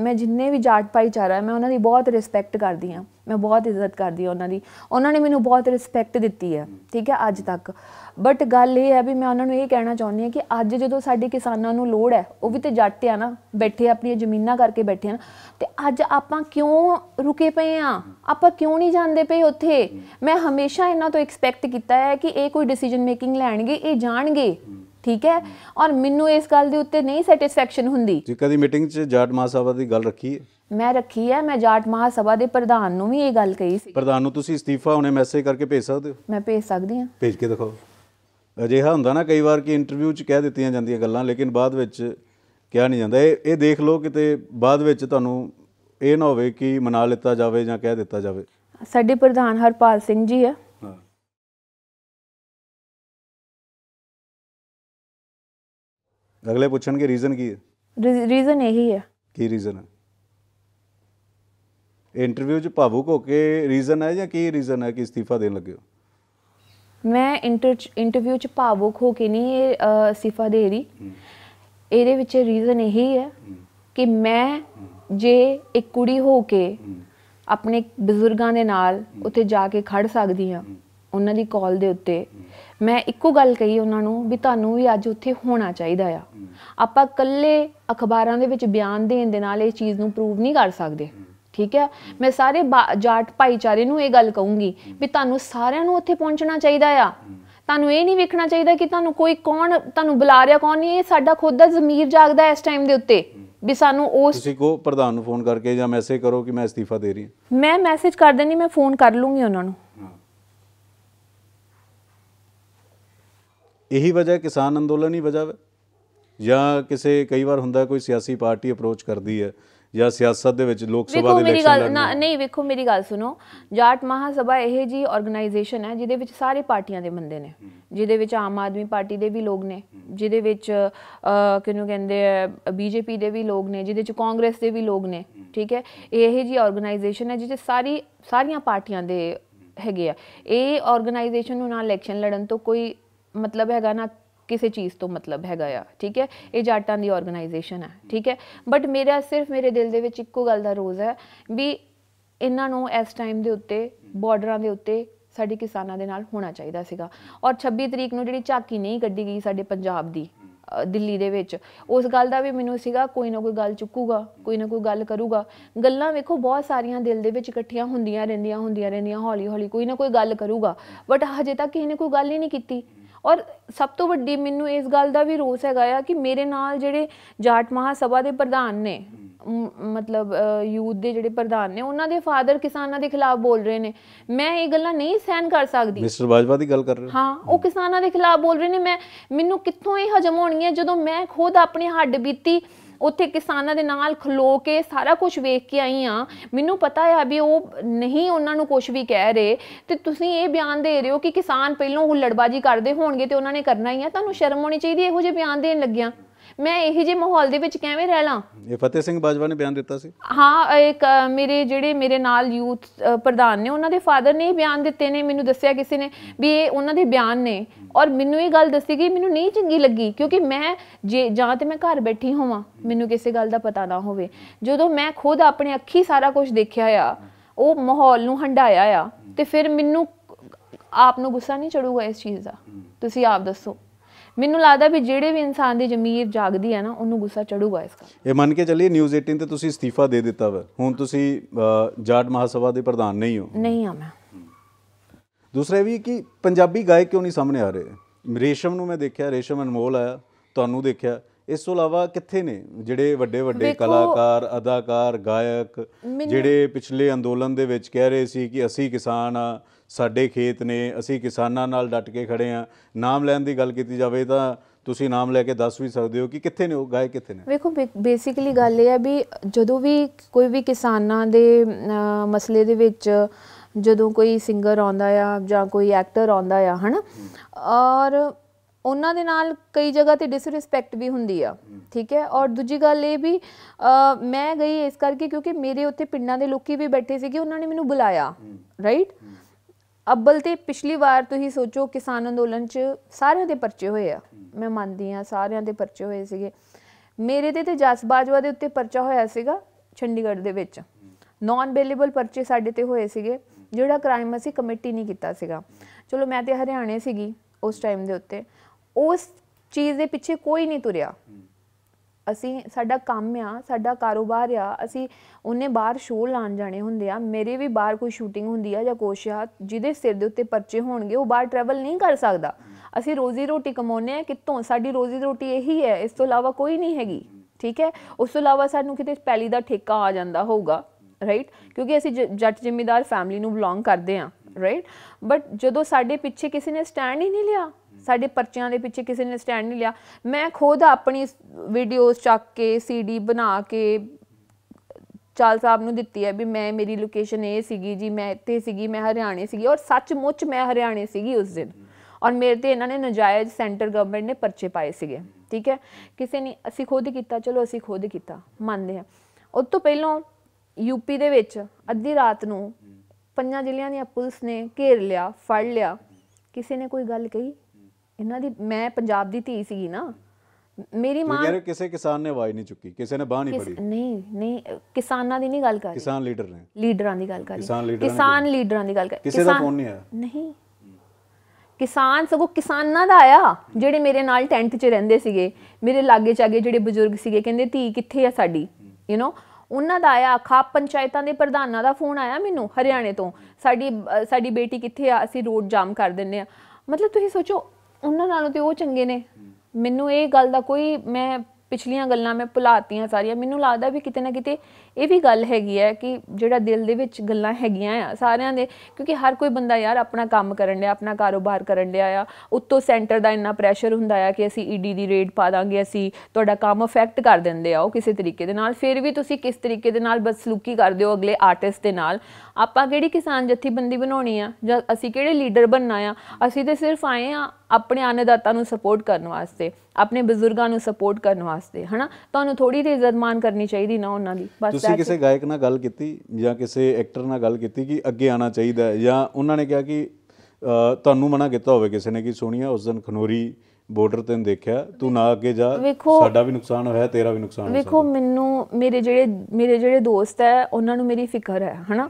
ਮੈਂ ਜਿੰਨੇ ਵੀ ਜਾਟ ਭਾਈਚਾਰਾ ਮੈਂ ਉਹਨਾਂ ਦੀ ਬਹੁਤ ਰਿਸਪੈਕਟ ਕਰਦੀ ਆ ਮੈਂ ਬਹੁਤ ਇੱਜ਼ਤ ਕਰਦੀ ਆ ਉਹਨਾਂ ਦੀ ਉਹਨਾਂ ਨੇ ਮੈਨੂੰ ਬਹੁਤ ਰਿਸਪੈਕਟ ਦਿੱਤੀ ਹੈ ਠੀਕ ਹੈ ਅੱਜ ਤੱਕ ਬਟ ਗੱਲ ਇਹ ਹੈ ਵੀ ਮੈਂ ਉਹਨਾਂ ਨੂੰ ਇਹ ਕਹਿਣਾ ਚਾਹੁੰਦੀ ਹਾਂ ਕਿ ਅੱਜ ਜਦੋਂ ਸਾਡੇ ਕਿਸਾਨਾਂ ਨੂੰ ਲੋੜ ਹੈ ਉਹ ਵੀ ਤੇ ਜੱਟ ਆ ਨਾ ਬੈਠੇ ਆਪਣੀਆਂ ਜ਼ਮੀਨਾਂ ਕਰਕੇ ਬੈਠੇ ਆ ਤੇ ਅੱਜ ਆਪਾਂ ਕਿਉਂ ਰੁਕੇ ਪਏ ਆ ਆਪਾਂ ਕਿਉਂ ਨਹੀਂ ਜਾਂਦੇ ਪਏ ਉੱਥੇ ਮੈਂ ਹਮੇਸ਼ਾ ਇਹਨਾਂ ਤੋਂ ਐਕਸਪੈਕਟ ਕੀਤਾ ਹੈ ਕਿ ਇਹ ਕੋਈ ਡਿਸੀਜਨ ਮੇਕਿੰਗ ਲੈਣਗੇ ਇਹ ਜਾਣਗੇ ਠੀਕ ਹੈ ਔਰ ਮੈਨੂੰ ਇਸ ਗੱਲ ਦੇ ਉੱਤੇ ਨਹੀਂ ਸੈਟੀਸਫੈਕਸ਼ਨ ਹੁੰਦੀ ਜੀ ਕਦੀ ਮੀਟਿੰਗ 'ਚ ਜਾਟ ਮਹਾਸਭਾ ਦੀ ਗੱਲ ਰੱਖੀ ਹੈ ਮੈਂ ਰੱਖੀ ਹੈ ਮੈਂ ਜਾਟ ਮਹਾਸਭਾ ਦੇ ਪ੍ਰਧਾਨ ਨੂੰ ਵੀ ਇਹ ਗੱਲ ਕਹੀ ਸੀ ਪ੍ਰਧਾਨ ਨੂੰ ਤੁਸੀਂ ਅਸਤੀਫਾ ਉਹਨੇ ਮੈਸੇਜ ਕਰਕੇ ਭੇਜ ਸਕਦੇ ਹੋ ਮੈਂ ਭੇਜ ਸਕਦੀ ਹਾਂ ਭੇਜ ਕੇ ਦਿਖਾਓ ਅਜਿਹਾ ਹੁੰਦਾ ਨਾ ਕਈ ਵਾਰ ਕਿ ਇੰਟਰਵਿਊ 'ਚ ਕਹਿ ਦਿੱਤੀਆਂ ਜਾਂਦੀਆਂ ਗੱਲਾਂ ਲੇਕਿਨ ਬਾਅਦ ਵਿੱਚ ਕਿਹਾ ਨਹੀਂ ਜਾਂਦਾ ਇਹ ਇਹ ਦੇਖ ਲਓ ਕਿਤੇ ਬਾਅਦ ਵਿੱਚ ਤੁਹਾਨੂੰ ਇਹ ਨਾ ਹੋਵੇ ਕਿ ਮਨਾ ਲਿੱਤਾ ਜਾਵੇ ਜਾਂ ਕਹਿ ਦਿੱਤਾ ਜਾਵੇ ਸਾਡੇ ਪ੍ਰਧਾਨ ਹਰਪਾਲ ਸਿੰਘ ਜੀ ਹੈ ਅਗਲੇ ਪੁੱਛਣਗੇ ਰੀਜ਼ਨ ਕੀ ਹੈ ਰੀਜ਼ਨ ਇਹੀ ਹੈ ਕੀ ਰੀਜ਼ਨ ਹੈ ਇੰਟਰਵਿਊ 'ਚ ਭਾਵੁਕ ਹੋ ਕੇ ਰੀਜ਼ਨ ਹੈ ਜਾਂ ਕੀ ਰੀਜ਼ਨ ਹੈ ਕਿ ਅਸਤੀਫਾ ਦੇਣ ਲੱਗੇ ਹੋ ਮੈਂ ਇੰਟਰਵਿਊ ਚ ਭਾਵੁਕ ਹੋ ਕੇ ਨਹੀਂ ਇਹ ਸਿਫਾ ਦੇ ਰਹੀ ਇਹਦੇ ਵਿੱਚ ਰੀਜ਼ਨ ਇਹੀ ਹੈ ਕਿ ਮੈਂ ਜੇ ਇੱਕ ਕੁੜੀ ਹੋ ਕੇ ਆਪਣੇ ਬਜ਼ੁਰਗਾਂ ਦੇ ਨਾਲ ਉੱਥੇ ਜਾ ਕੇ ਖੜ ਸਕਦੀ ਹਾਂ ਉਹਨਾਂ ਦੀ ਕਾਲ ਦੇ ਉੱਤੇ ਮੈਂ ਇੱਕੋ ਗੱਲ ਕਹੀ ਉਹਨਾਂ ਨੂੰ ਵੀ ਤੁਹਾਨੂੰ ਵੀ ਅੱਜ ਉੱਥੇ ਹੋਣਾ ਚਾਹੀਦਾ ਆ ਆਪਾਂ ਇਕੱਲੇ ਅਖਬਾਰਾਂ ਦੇ ਵਿੱਚ ਬਿਆਨ ਦੇਣ ਦੇ ਨਾਲ ਇਹ ਚੀਜ਼ ਨੂੰ ਪ੍ਰੂਵ ਨਹੀਂ ਕਰ ਸਕਦੇ ਠੀਕ ਹੈ ਮੈਂ ਸਾਰੇ ਜਾਟ ਭਾਈਚਾਰੇ ਨੂੰ ਇਹ ਗੱਲ ਕਹੂੰਗੀ ਵੀ ਤੁਹਾਨੂੰ ਸਾਰਿਆਂ ਨੂੰ ਉੱਥੇ ਪਹੁੰਚਣਾ ਚਾਹੀਦਾ ਆ ਤੁਹਾਨੂੰ ਇਹ ਨਹੀਂ ਵੇਖਣਾ ਚਾਹੀਦਾ ਕਿ ਤੁਹਾਨੂੰ ਕੋਈ ਕੌਣ ਤੁਹਾਨੂੰ ਬੁਲਾ ਰਿਹਾ ਕੌਣ ਨਹੀਂ ਇਹ ਸਾਡਾ ਖੁਦ ਦਾ ਜ਼ਮੀਰ ਜਾਗਦਾ ਇਸ ਟਾਈਮ ਦੇ ਉੱਤੇ ਵੀ ਸਾਨੂੰ ਉਸ ਤੁਸੀਂ ਕੋ ਪ੍ਰਧਾਨ ਨੂੰ ਫੋਨ ਕਰਕੇ ਜਾਂ ਮੈਸੇਜ ਕਰੋ ਕਿ ਮੈਂ ਅਸਤੀਫਾ ਦੇ ਰਹੀ ਹਾਂ ਮੈਂ ਮੈਸੇਜ ਕਰ ਦੇਣੀ ਮੈਂ ਫੋਨ ਕਰ ਲੂੰਗੀ ਉਹਨਾਂ ਨੂੰ ਇਹੀ ਵਜ੍ਹਾ ਕਿਸਾਨ ਅੰਦੋਲਨ ਹੀ ਵਜ੍ਹਾ ਜਾਂ ਕਿਸੇ ਕਈ ਵਾਰ ਹੁੰਦਾ ਕੋਈ ਸਿਆਸੀ ਪਾਰਟੀ ਅਪਰੋਚ ਕਰਦੀ ਹੈ ਜਾਂ ਸਿਆਸਤ ਦੇ ਵਿੱਚ ਲੋਕ ਸਭਾ ਦੇ ਵਿੱਚ ਨਹੀਂ ਵੇਖੋ ਮੇਰੀ ਗੱਲ ਸੁਣੋ ਜਾਟ ਸਭਾ ਇਹ ਜੀ ਆਰਗੇਨਾਈਜੇਸ਼ਨ ਹੈ ਜਿਹਦੇ ਵਿੱਚ ਸਾਰੇ ਪਾਰਟੀਆਂ ਦੇ ਬੰਦੇ ਨੇ ਜਿਹਦੇ ਵਿੱਚ ਆਮ ਆਦਮੀ ਪਾਰਟੀ ਦੇ ਵੀ ਲੋਕ ਨੇ ਜਿਹਦੇ ਵਿੱਚ ਕਿਹਨੂੰ ਕਹਿੰਦੇ ਆ ਬੀਜੇਪੀ ਦੇ ਵੀ ਲੋਕ ਨੇ ਜਿਹਦੇ ਵਿੱਚ ਕਾਂਗਰਸ ਦੇ ਵੀ ਲੋਕ ਨੇ ਠੀਕ ਹੈ ਇਹ ਜੀ ਆਰਗੇਨਾਈਜੇਸ਼ਨ ਹੈ ਜਿਹਦੇ ਸਾਰੀ ਸਾਰੀਆਂ ਪਾਰਟੀਆਂ ਦੇ ਹੈਗੇ ਆ ਇਹ ਆਰਗੇਨਾਈਜੇਸ਼ਨ ਨੂੰ ਨਾਲ ਇਲੈਕਸ਼ਨ ਲੜਨ ਤੋਂ ਕੋਈ ਮਤਲਬ ਹੈਗਾ ਨਾ ਕਿਸੇ ਚੀਜ਼ ਤੋਂ ਮਤਲਬ ਹੈਗਾ ਆ ਠੀਕ ਹੈ ਇਹ ਜਾਟਾਂ ਦੀ ਆਰਗੇਨਾਈਜੇਸ਼ਨ ਹੈ ਠੀਕ ਹੈ ਬਟ ਮੇਰਾ ਸਿਰਫ ਮੇਰੇ ਦਿਲ ਦੇ ਵਿੱਚ ਇੱਕੋ ਗੱਲ ਦਾ ਰੋਜ਼ ਹੈ ਵੀ ਇਹਨਾਂ ਨੂੰ ਇਸ ਟਾਈਮ ਦੇ ਉੱਤੇ ਬਾਰਡਰਾਂ ਦੇ ਉੱਤੇ ਸਾਡੇ ਕਿਸਾਨਾਂ ਦੇ ਨਾਲ ਹੋਣਾ ਚਾਹੀਦਾ ਸੀਗਾ ਔਰ 26 ਤਰੀਕ ਨੂੰ ਜਿਹੜੀ ਝਾਕੀ ਨਹੀਂ ਕੱਢੀ ਗਈ ਸਾਡੇ ਪੰਜਾਬ ਦੀ ਦਿੱਲੀ ਦੇ ਵਿੱਚ ਉਸ ਗੱਲ ਦਾ ਵੀ ਮੈਨੂੰ ਸੀਗਾ ਕੋਈ ਨਾ ਕੋਈ ਗੱਲ ਚੁੱਕੂਗਾ ਕੋਈ ਨਾ ਕੋਈ ਗੱਲ ਕਰੂਗਾ ਗੱਲਾਂ ਵੇਖੋ ਬਹੁਤ ਸਾਰੀਆਂ ਦਿਲ ਦੇ ਵਿੱਚ ਇਕੱਠੀਆਂ ਹੁੰਦੀਆਂ ਰਹਿੰਦੀਆਂ ਹੁੰਦੀਆਂ ਰਹਿੰਦੀਆਂ ਹੌਲੀ ਹੌਲੀ ਕੋਈ ਨਾ ਕੋਈ ਗੱਲ ਕਰੂਗਾ ਬਟ ਹਜੇ ਤੱਕ ਕਿਸੇ ਨੇ ਕੋਈ ਗੱਲ ਹੀ ਨਹੀਂ ਕੀਤੀ ਔਰ ਸਭ ਤੋਂ ਵੱਡੀ ਮੈਨੂੰ ਇਸ ਗੱਲ ਦਾ ਵੀ ਰੋਸ ਹੈਗਾ ਆ ਕਿ ਮੇਰੇ ਨਾਲ ਜਿਹੜੇ ਜਾਟ ਮਹਾ ਸਭਾ ਦੇ ਪ੍ਰਧਾਨ ਨੇ ਮਤਲਬ ਯੂਥ ਦੇ ਜਿਹੜੇ ਪ੍ਰਧਾਨ ਨੇ ਉਹਨਾਂ ਦੇ ਫਾਦਰ ਕਿਸਾਨਾਂ ਦੇ ਖਿਲਾਫ ਬੋਲ ਰਹੇ ਨੇ ਮੈਂ ਇਹ ਗੱਲਾਂ ਨਹੀਂ ਸਹਿਨ ਕਰ ਸਕਦੀ ਮਿਸਟਰ ਬਾਜਵਾ ਦੀ ਗੱਲ ਕਰ ਰਹੇ ਹਾਂ ਉਹ ਕਿਸਾਨਾਂ ਦੇ ਖਿਲਾਫ ਬੋਲ ਰਹੇ ਨੇ ਮੈਂ ਮੈਨੂੰ ਕਿੱਥੋਂ ਇਹ ਹਜਮ ਹੋਣੀ ਹੈ ਜਦੋਂ ਮੈਂ ਖੁਦ ਆਪਣੀ ਹੱਡ ਬੀਤੀ ਉੱਥੇ ਕਿਸਾਨਾਂ ਦੇ ਨਾਲ ਖਲੋ ਕੇ ਸਾਰਾ ਕੁਝ ਵੇਖ ਕੇ ਆਈ ਆ ਮੈਨੂੰ ਪਤਾ ਆ ਵੀ ਉਹ ਨਹੀਂ ਉਹਨਾਂ ਨੂੰ ਕੁਝ ਵੀ ਕਹਿ ਰਹੇ ਤੇ ਤੁਸੀਂ ਇਹ ਬਿਆਨ ਦੇ ਰਹੇ ਹੋ ਕਿ ਕਿਸਾਨ ਪਹਿਲਾਂ ਲੜਬਾਜੀ ਕਰਦੇ ਹੋਣਗੇ ਤੇ ਉਹਨਾਂ ਨੇ ਕਰਨਾ ਹੀ ਆ ਤੁਹਾਨੂੰ ਸ਼ਰਮ ਹੋਣੀ ਚਾਹੀਦੀ ਇਹੋ ਜਿਹੇ ਬਿਆਨ ਦੇਣ ਲੱਗਿਆ ਮੈਂ ਇਹੋ ਜਿਹੇ ਮਾਹੌਲ ਦੇ ਵਿੱਚ ਕਿਵੇਂ ਰਹਿ ਲਾਂ ਇਹ ਫਤਿਹ ਸਿੰਘ ਬਾਜਵਾ ਨੇ ਬਿਆਨ ਦਿੱਤਾ ਸੀ ਹਾਂ ਇੱਕ ਮੇਰੇ ਜਿਹੜੇ ਮੇਰੇ ਨਾਲ ਯੂਥ ਪ੍ਰਧਾਨ ਨੇ ਉਹਨਾਂ ਦੇ ਫਾਦਰ ਨੇ ਬਿਆਨ ਦਿੱਤੇ ਨੇ ਮੈਨੂੰ ਦੱਸਿਆ ਕਿਸੇ ਨੇ ਵੀ ਇਹ ਉਹਨਾਂ ਦੇ ਬਿਆਨ ਨੇ ਔਰ ਮੈਨੂੰ ਇਹ ਗੱਲ ਦੱਸੀ ਗਈ ਮੈਨੂੰ ਨਹੀਂ ਚੰਗੀ ਲੱਗੀ ਕਿਉਂਕਿ ਮੈਂ ਜੇ ਜਾਂ ਤੇ ਮੈਂ ਘਰ ਬੈਠੀ ਹੋਵਾਂ ਮੈਨੂੰ ਕਿਸੇ ਗੱਲ ਦਾ ਪਤਾ ਨਾ ਹੋਵੇ ਜਦੋਂ ਮੈਂ ਖੁਦ ਆਪਣੇ ਅੱਖੀ ਸਾਰਾ ਕੁਝ ਦੇਖਿਆ ਆ ਉਹ ਮਾਹੌਲ ਨੂੰ ਹੰਡਾਇਆ ਆ ਤੇ ਫਿਰ ਮੈਨੂੰ ਆਪ ਨੂੰ ਗੁੱਸਾ ਨਹੀਂ ਚੜੂਗਾ ਇਸ ਚੀਜ਼ ਦਾ ਤੁਸੀਂ ਆਪ ਦੱਸੋ ਮੈਨੂੰ ਲੱਗਦਾ ਵੀ ਜਿਹੜੇ ਵੀ ਇਨਸਾਨ ਦੀ ਜ਼ਮੀਰ ਜਾਗਦੀ ਹੈ ਨਾ ਉਹਨੂੰ ਗੁੱਸਾ ਚੜੂਗਾ ਇਸ ਦਾ ਇਹ ਮੰਨ ਕੇ ਚੱਲੀਏ ਨਿਊਜ਼ 18 ਤੇ ਤੁਸੀਂ ਅਸਤੀਫਾ ਦੇ ਦਿੱਤਾ ਵਾ ਹੁਣ ਤੁਸੀਂ ਜਾਟ ਮਹਾਸਭਾ ਦੇ ਪ੍ਰਧਾਨ ਨਹੀਂ ਹੋ ਨਹੀਂ ਆ ਮੈਂ ਦੂਸਰਾ ਵੀ ਕਿ ਪੰਜਾਬੀ ਗਾਇਕ ਕਿਉਂ ਨਹੀਂ ਸਾਹਮਣੇ ਆ ਰਹੇ ਰੇਸ਼ਮ ਨੂੰ ਮੈਂ ਦੇਖਿਆ ਰੇਸ਼ਮ ਅਨਮੋਲ ਆ ਤੁਹਾਨੂੰ ਦੇਖਿਆ ਇਸ ਤੋਂ ਇਲਾਵਾ ਕਿੱਥੇ ਨੇ ਜਿਹੜੇ ਵੱਡੇ ਵੱਡੇ ਕਲਾਕਾਰ ਅਦਾਕਾਰ ਗਾਇਕ ਜਿਹੜੇ ਪਿਛਲੇ ਅੰਦੋਲਨ ਦੇ ਵਿੱਚ ਕਹਿ ਰਹੇ ਸੀ ਕਿ ਅਸੀਂ ਕਿਸਾਨ ਆ ਸਾਡੇ ਖੇਤ ਨੇ ਅਸੀਂ ਕਿਸਾਨਾਂ ਨਾਲ ਡਟ ਕੇ ਖੜੇ ਆ ਨਾਮ ਲੈਣ ਦੀ ਗੱਲ ਕੀਤੀ ਜਾਵੇ ਤਾਂ ਤੁਸੀਂ ਨਾਮ ਲੈ ਕੇ ਦੱਸ ਵੀ ਸਕਦੇ ਹੋ ਕਿ ਕਿੱਥੇ ਨੇ ਉਹ ਗਾਇ ਕਿੱਥੇ ਨੇ ਵੇਖੋ ਬੇਸਿਕਲੀ ਗੱਲ ਇਹ ਆ ਵੀ ਜਦੋਂ ਵੀ ਕੋਈ ਵੀ ਕਿਸਾਨਾਂ ਦੇ ਮਸਲੇ ਦੇ ਵਿੱਚ ਜਦੋਂ ਕੋਈ ਸਿੰਗਰ ਆਉਂਦਾ ਆ ਜਾਂ ਕੋਈ ਐਕਟਰ ਆਉਂਦਾ ਆ ਹਨਾ ਔਰ ਉਹਨਾਂ ਦੇ ਨਾਲ ਕਈ ਜਗ੍ਹਾ ਤੇ ਡਿਸਰਿਸਪੈਕਟ ਵੀ ਹੁੰਦੀ ਆ ਠੀਕ ਹੈ ਔਰ ਦੂਜੀ ਗੱਲ ਇਹ ਵੀ ਮੈਂ ਗਈ ਇਸ ਕਰਕੇ ਕਿਉਂਕਿ ਮੇਰੇ ਉੱਥੇ ਪਿੰਡਾਂ ਦੇ ਲੋਕੀ ਵੀ ਬੈਠੇ ਸੀਗੇ ਉਹਨਾਂ ਨੇ ਮੈਨੂੰ ਬੁਲਾਇਆ ਰਾਈਟ ਅੱਬਲ ਤੇ ਪਿਛਲੀ ਵਾਰ ਤੁਸੀਂ ਸੋਚੋ ਕਿਸਾਨ ਅੰਦੋਲਨ 'ਚ ਸਾਰਿਆਂ ਦੇ ਪਰਚੇ ਹੋਏ ਆ ਮੈਂ ਮੰਨਦੀ ਆ ਸਾਰਿਆਂ ਦੇ ਪਰਚੇ ਹੋਏ ਸੀਗੇ ਮੇਰੇ ਤੇ ਤੇ ਜਸ ਬਾਜਵਾ ਦੇ ਉੱਤੇ ਪਰਚਾ ਹੋਇਆ ਸੀਗਾ ਚੰਡੀਗੜ੍ਹ ਦੇ ਵਿੱਚ ਨਾਨ ਅਵੇਲੇਬਲ ਪਰਚੇ ਸਾਡੇ ਤੇ ਹੋਏ ਸੀਗੇ ਜਿਹੜਾ ਕ੍ਰਾਈਮ ਅਸੀਂ ਕਮੇਟੀ ਨਹੀਂ ਕੀਤਾ ਸੀਗਾ ਚਲੋ ਮੈਂ ਤੇ ਹਰਿਆਣੇ ਸੀਗੀ ਉਸ ਟਾਈਮ ਦੇ ਉੱਤੇ ਉਸ ਚੀਜ਼ ਦੇ ਪਿੱਛੇ ਕੋਈ ਨਹੀਂ ਤੁਰਿਆ ਅਸੀਂ ਸਾਡਾ ਕੰਮ ਆ ਸਾਡਾ ਕਾਰੋਬਾਰ ਆ ਅਸੀਂ ਉਹਨੇ ਬਾਹਰ ਸ਼ੋਅ ਲਾਣ ਜਾਣੇ ਹੁੰਦੇ ਆ ਮੇਰੇ ਵੀ ਬਾਹਰ ਕੋਈ ਸ਼ੂਟਿੰਗ ਹੁੰਦੀ ਆ ਜਾਂ ਕੋਈ ਆ ਜਿਹਦੇ ਸਿਰ ਦੇ ਉੱਤੇ ਪਰਚੇ ਹੋਣਗੇ ਉਹ ਬਾਹਰ ਟਰੈਵਲ ਨਹੀਂ ਕਰ ਸਕਦਾ ਅਸੀਂ ਰੋਜ਼ੀ ਰੋਟੀ ਕਮਾਉਨੇ ਆ ਕਿਤੋਂ ਸਾਡੀ ਰੋਜ਼ੀ ਰੋਟੀ ਇਹੀ ਹੈ ਇਸ ਤੋਂ ਇਲਾਵਾ ਕੋਈ ਨਹੀਂ ਹੈਗੀ ਠੀਕ ਹੈ ਉਸ ਤੋਂ ਇਲਾਵਾ ਸਾਨੂੰ ਕਿਤੇ ਪੈਲੀ ਦਾ ਠੇਕਾ ਆ ਜਾਂਦਾ ਹੋਊਗਾ ਰਾਈਟ ਕਿਉਂਕਿ ਅਸੀਂ ਜੱਟ ਜ਼ਿੰਮੇਦਾਰ ਫੈਮਿਲੀ ਨੂੰ ਬਿਲੋਂਗ ਕਰਦੇ ਆ ਰਾਈਟ ਬਟ ਜਦੋਂ ਸਾਡੇ ਪਿੱਛੇ ਕਿਸੇ ਨੇ ਸਟੈਂਡ ਹੀ ਨਹੀਂ ਲਿਆ ਸਾਡੇ ਪਰਚਿਆਂ ਦੇ ਪਿੱਛੇ ਕਿਸੇ ਨੇ ਸਟੈਂਡ ਨਹੀਂ ਲਿਆ ਮੈਂ ਖੁਦ ਆਪਣੀ ਵੀਡੀਓਜ਼ ਚੱਕ ਕੇ ਸੀਡੀ ਬਣਾ ਕੇ ਚਾਲ ਸਾਹਿਬ ਨੂੰ ਦਿੱਤੀ ਹੈ ਵੀ ਮੈਂ ਮੇਰੀ ਲੋਕੇਸ਼ਨ ਇਹ ਸੀਗੀ ਜੀ ਮੈਂ ਇੱਥੇ ਸੀਗੀ ਮੈਂ ਹਰਿਆਣੇ ਸੀਗੀ ਔਰ ਸੱਚਮੁੱਚ ਮੈਂ ਹਰਿਆਣੇ ਸੀਗੀ ਉਸ ਦਿਨ ਔਰ ਮੇਰੇ ਤੇ ਇਹਨਾਂ ਨੇ ਨਜਾਇਜ਼ ਸੈਂਟਰ ਗਵਰਨਮੈਂਟ ਨੇ ਪਰਚੇ ਪਾਏ ਸੀਗੇ ਠੀਕ ਹੈ ਕਿਸੇ ਨੇ ਅਸੀਂ ਖੁਦ ਕੀਤਾ ਚਲੋ ਅਸੀਂ ਖੁਦ ਕੀਤਾ ਮੰਨਦੇ ਹਾਂ ਉਸ ਤੋਂ ਪਹਿਲਾਂ ਯੂਪੀ ਦੇ ਵਿੱਚ ਅੱਧੀ ਰਾਤ ਨੂੰ ਪੰਜਾਂ ਜ਼ਿਲ੍ਹਿਆਂ ਦੀਆਂ ਪੁਲਿਸ ਨੇ ਘੇਰ ਲਿਆ ਫੜ ਲਿਆ ਕਿਸੇ ਨੇ ਕੋਈ ਗੱਲ ਕਹੀ ਇਹਨਾਂ ਦੀ ਮੈਂ ਪੰਜਾਬ ਦੀ ਧੀ ਸੀਗੀ ਨਾ ਮੇਰੀ ਮਾਂ ਕਿਹਾ ਕਿਸੇ ਕਿਸਾਨ ਨੇ ਆਵਾਜ਼ ਨਹੀਂ ਚੁੱਕੀ ਕਿਸੇ ਨੇ ਬਾਹ ਨਹੀਂ ਪੜੀ ਨਹੀਂ ਨਹੀਂ ਕਿਸਾਨਾਂ ਦੀ ਨਹੀਂ ਗੱਲ ਕਰ ਕਿਸਾਨ ਲੀਡਰ ਨੇ ਲੀਡਰਾਂ ਦੀ ਗੱਲ ਕਰ ਕਿਸਾਨ ਲੀਡਰਾਂ ਦੀ ਗੱਲ ਕਰ ਕਿਸੇ ਦਾ ਫੋਨ ਨਹੀਂ ਆਇਆ ਨਹੀਂ ਕਿਸਾਨ ਸਗੋਂ ਕਿਸਾਨਾਂ ਦਾ ਆਇਆ ਜਿਹੜੇ ਮੇਰੇ ਨਾਲ ਟੈਂਟ 'ਚ ਰਹਿੰਦੇ ਸੀਗੇ ਮੇਰੇ ਲਾਗੇ ਚਾਗੇ ਜਿਹੜੇ ਬਜ਼ੁਰਗ ਸੀਗੇ ਕਹਿੰਦੇ ਧੀ ਕਿੱਥੇ ਆ ਸਾਡੀ ਯੂ نو ਉਹਨਾਂ ਦਾ ਆਇਆ ਖਾਪ ਪੰਚਾਇਤਾਂ ਦੇ ਪ੍ਰਧਾਨਾਂ ਦਾ ਫੋਨ ਆਇਆ ਮੈਨੂੰ ਹਰਿਆਣੇ ਤੋਂ ਸਾਡੀ ਸਾਡੀ ਬੇਟੀ ਕਿੱਥੇ ਆ ਅਸੀਂ ਰੋਡ ਜਾਮ ਕਰ ਦਿੰਨੇ ਆ ਮਤਲਬ ਤੁਸੀਂ ਸੋਚੋ ਉਹਨਾਂ ਨਾਲੋਂ ਤੇ ਉਹ ਚੰਗੇ ਨੇ ਮੈਨੂੰ ਇਹ ਗੱਲ ਦਾ ਕੋਈ ਮੈਂ ਪਿਛਲੀਆਂ ਗੱਲਾਂ ਮੈਂ ਭੁਲਾਤੀਆਂ ਸਾਰੀਆਂ ਮੈਨੂੰ ਲੱਗਦਾ ਵੀ ਕਿਤੇ ਨਾ ਕਿਤੇ ਇਹ ਵੀ ਗੱਲ ਹੈਗੀ ਹੈ ਕਿ ਜਿਹੜਾ ਦਿਲ ਦੇ ਵਿੱਚ ਗੱਲਾਂ ਹੈਗੀਆਂ ਆ ਸਾਰਿਆਂ ਦੇ ਕਿਉਂਕਿ ਹਰ ਕੋਈ ਬੰਦਾ ਯਾਰ ਆਪਣਾ ਕੰਮ ਕਰਨ ਲਿਆ ਆਪਣਾ ਕਾਰੋਬਾਰ ਕਰਨ ਲਿਆ ਆ ਉੱਤੋਂ ਸੈਂਟਰ ਦਾ ਇੰਨਾ ਪ੍ਰੈਸ਼ਰ ਹੁੰਦਾ ਆ ਕਿ ਅਸੀਂ ਈਡੀ e ਦੀ ਰੇਡ ਪਾ ਦਾਂਗੇ ਅਸੀਂ ਤੁਹਾਡਾ ਕੰਮ ਅਫੈਕਟ ਕਰ ਦਿੰਦੇ ਆ ਉਹ ਕਿਸੇ ਤਰੀਕੇ ਦੇ ਨਾਲ ਫਿਰ ਵੀ ਤੁਸੀਂ ਕਿਸ ਤਰੀਕੇ ਦੇ ਨਾਲ ਬਸਲੂਕੀ ਕਰਦੇ ਹੋ ਅਗਲੇ ਆਰਟਿਸਟ ਦੇ ਨਾਲ ਆਪਾਂ ਕਿਹੜੀ ਕਿਸਾਨ ਬੰਦੀ ਬਣਾਉਣੀ ਆ ਜਾਂ ਅਸੀਂ ਕਿਹੜੇ ਲੀਡਰ ਬਣਨਾ ਆ ਅਸੀਂ ਤੇ ਸਿਰਫ ਆਏ ਆ ਆਪਣੇ ਅਨਦਾਤਾ ਨੂੰ ਸਪੋਰਟ ਕਰਨ ਵਾਸਤੇ ਆਪਣੇ ਬਜ਼ੁਰਗਾਂ ਨੂੰ ਸਪੋਰਟ ਕਰਨ ਵਾਸਤੇ ਹਨਾ ਤੁਹਾਨੂੰ ਥੋੜੀ ਜਿਹੀ ਇੱਜ਼ਤ ਮਾਨ ਕਰਨੀ ਚਾਹੀਦੀ ਨਾ ਉਹਨਾਂ ਦੀ ਬਸ ਤੁਸੀਂ ਕਿਸੇ ਗਾਇਕ ਨਾਲ ਗੱਲ ਕੀਤੀ ਜਾਂ ਕਿਸੇ ਐਕਟਰ ਨਾਲ ਗੱਲ ਕੀਤੀ ਕਿ ਅੱਗੇ ਆਣਾ ਚਾਹੀਦਾ ਜਾਂ ਉਹਨਾਂ ਨੇ ਕਿਹਾ ਕਿ ਤੁਹਾਨੂੰ ਮਨਾ ਕੀਤਾ ਹੋਵੇ ਕਿਸੇ ਨੇ ਕਿ ਸੋਨੀਆ ਉਸ ਦਿਨ ਖਨੋਰੀ ਬਾਰਡਰ ਤੇ ਦੇਖਿਆ ਤੂੰ ਨਾ ਅੱਗੇ ਜਾ ਸਾਡਾ ਵੀ ਨੁਕਸਾਨ ਹੋਇਆ ਤੇਰਾ ਵੀ ਨੁਕਸਾਨ ਹੋਇਆ ਵੇਖੋ ਮੈਨੂੰ ਮੇਰੇ ਜਿਹੜੇ ਮੇਰੇ ਜਿਹੜੇ ਦੋਸਤ ਹੈ ਉਹਨਾਂ ਨੂੰ ਮੇਰੀ ਫਿਕਰ ਹੈ ਹਨਾ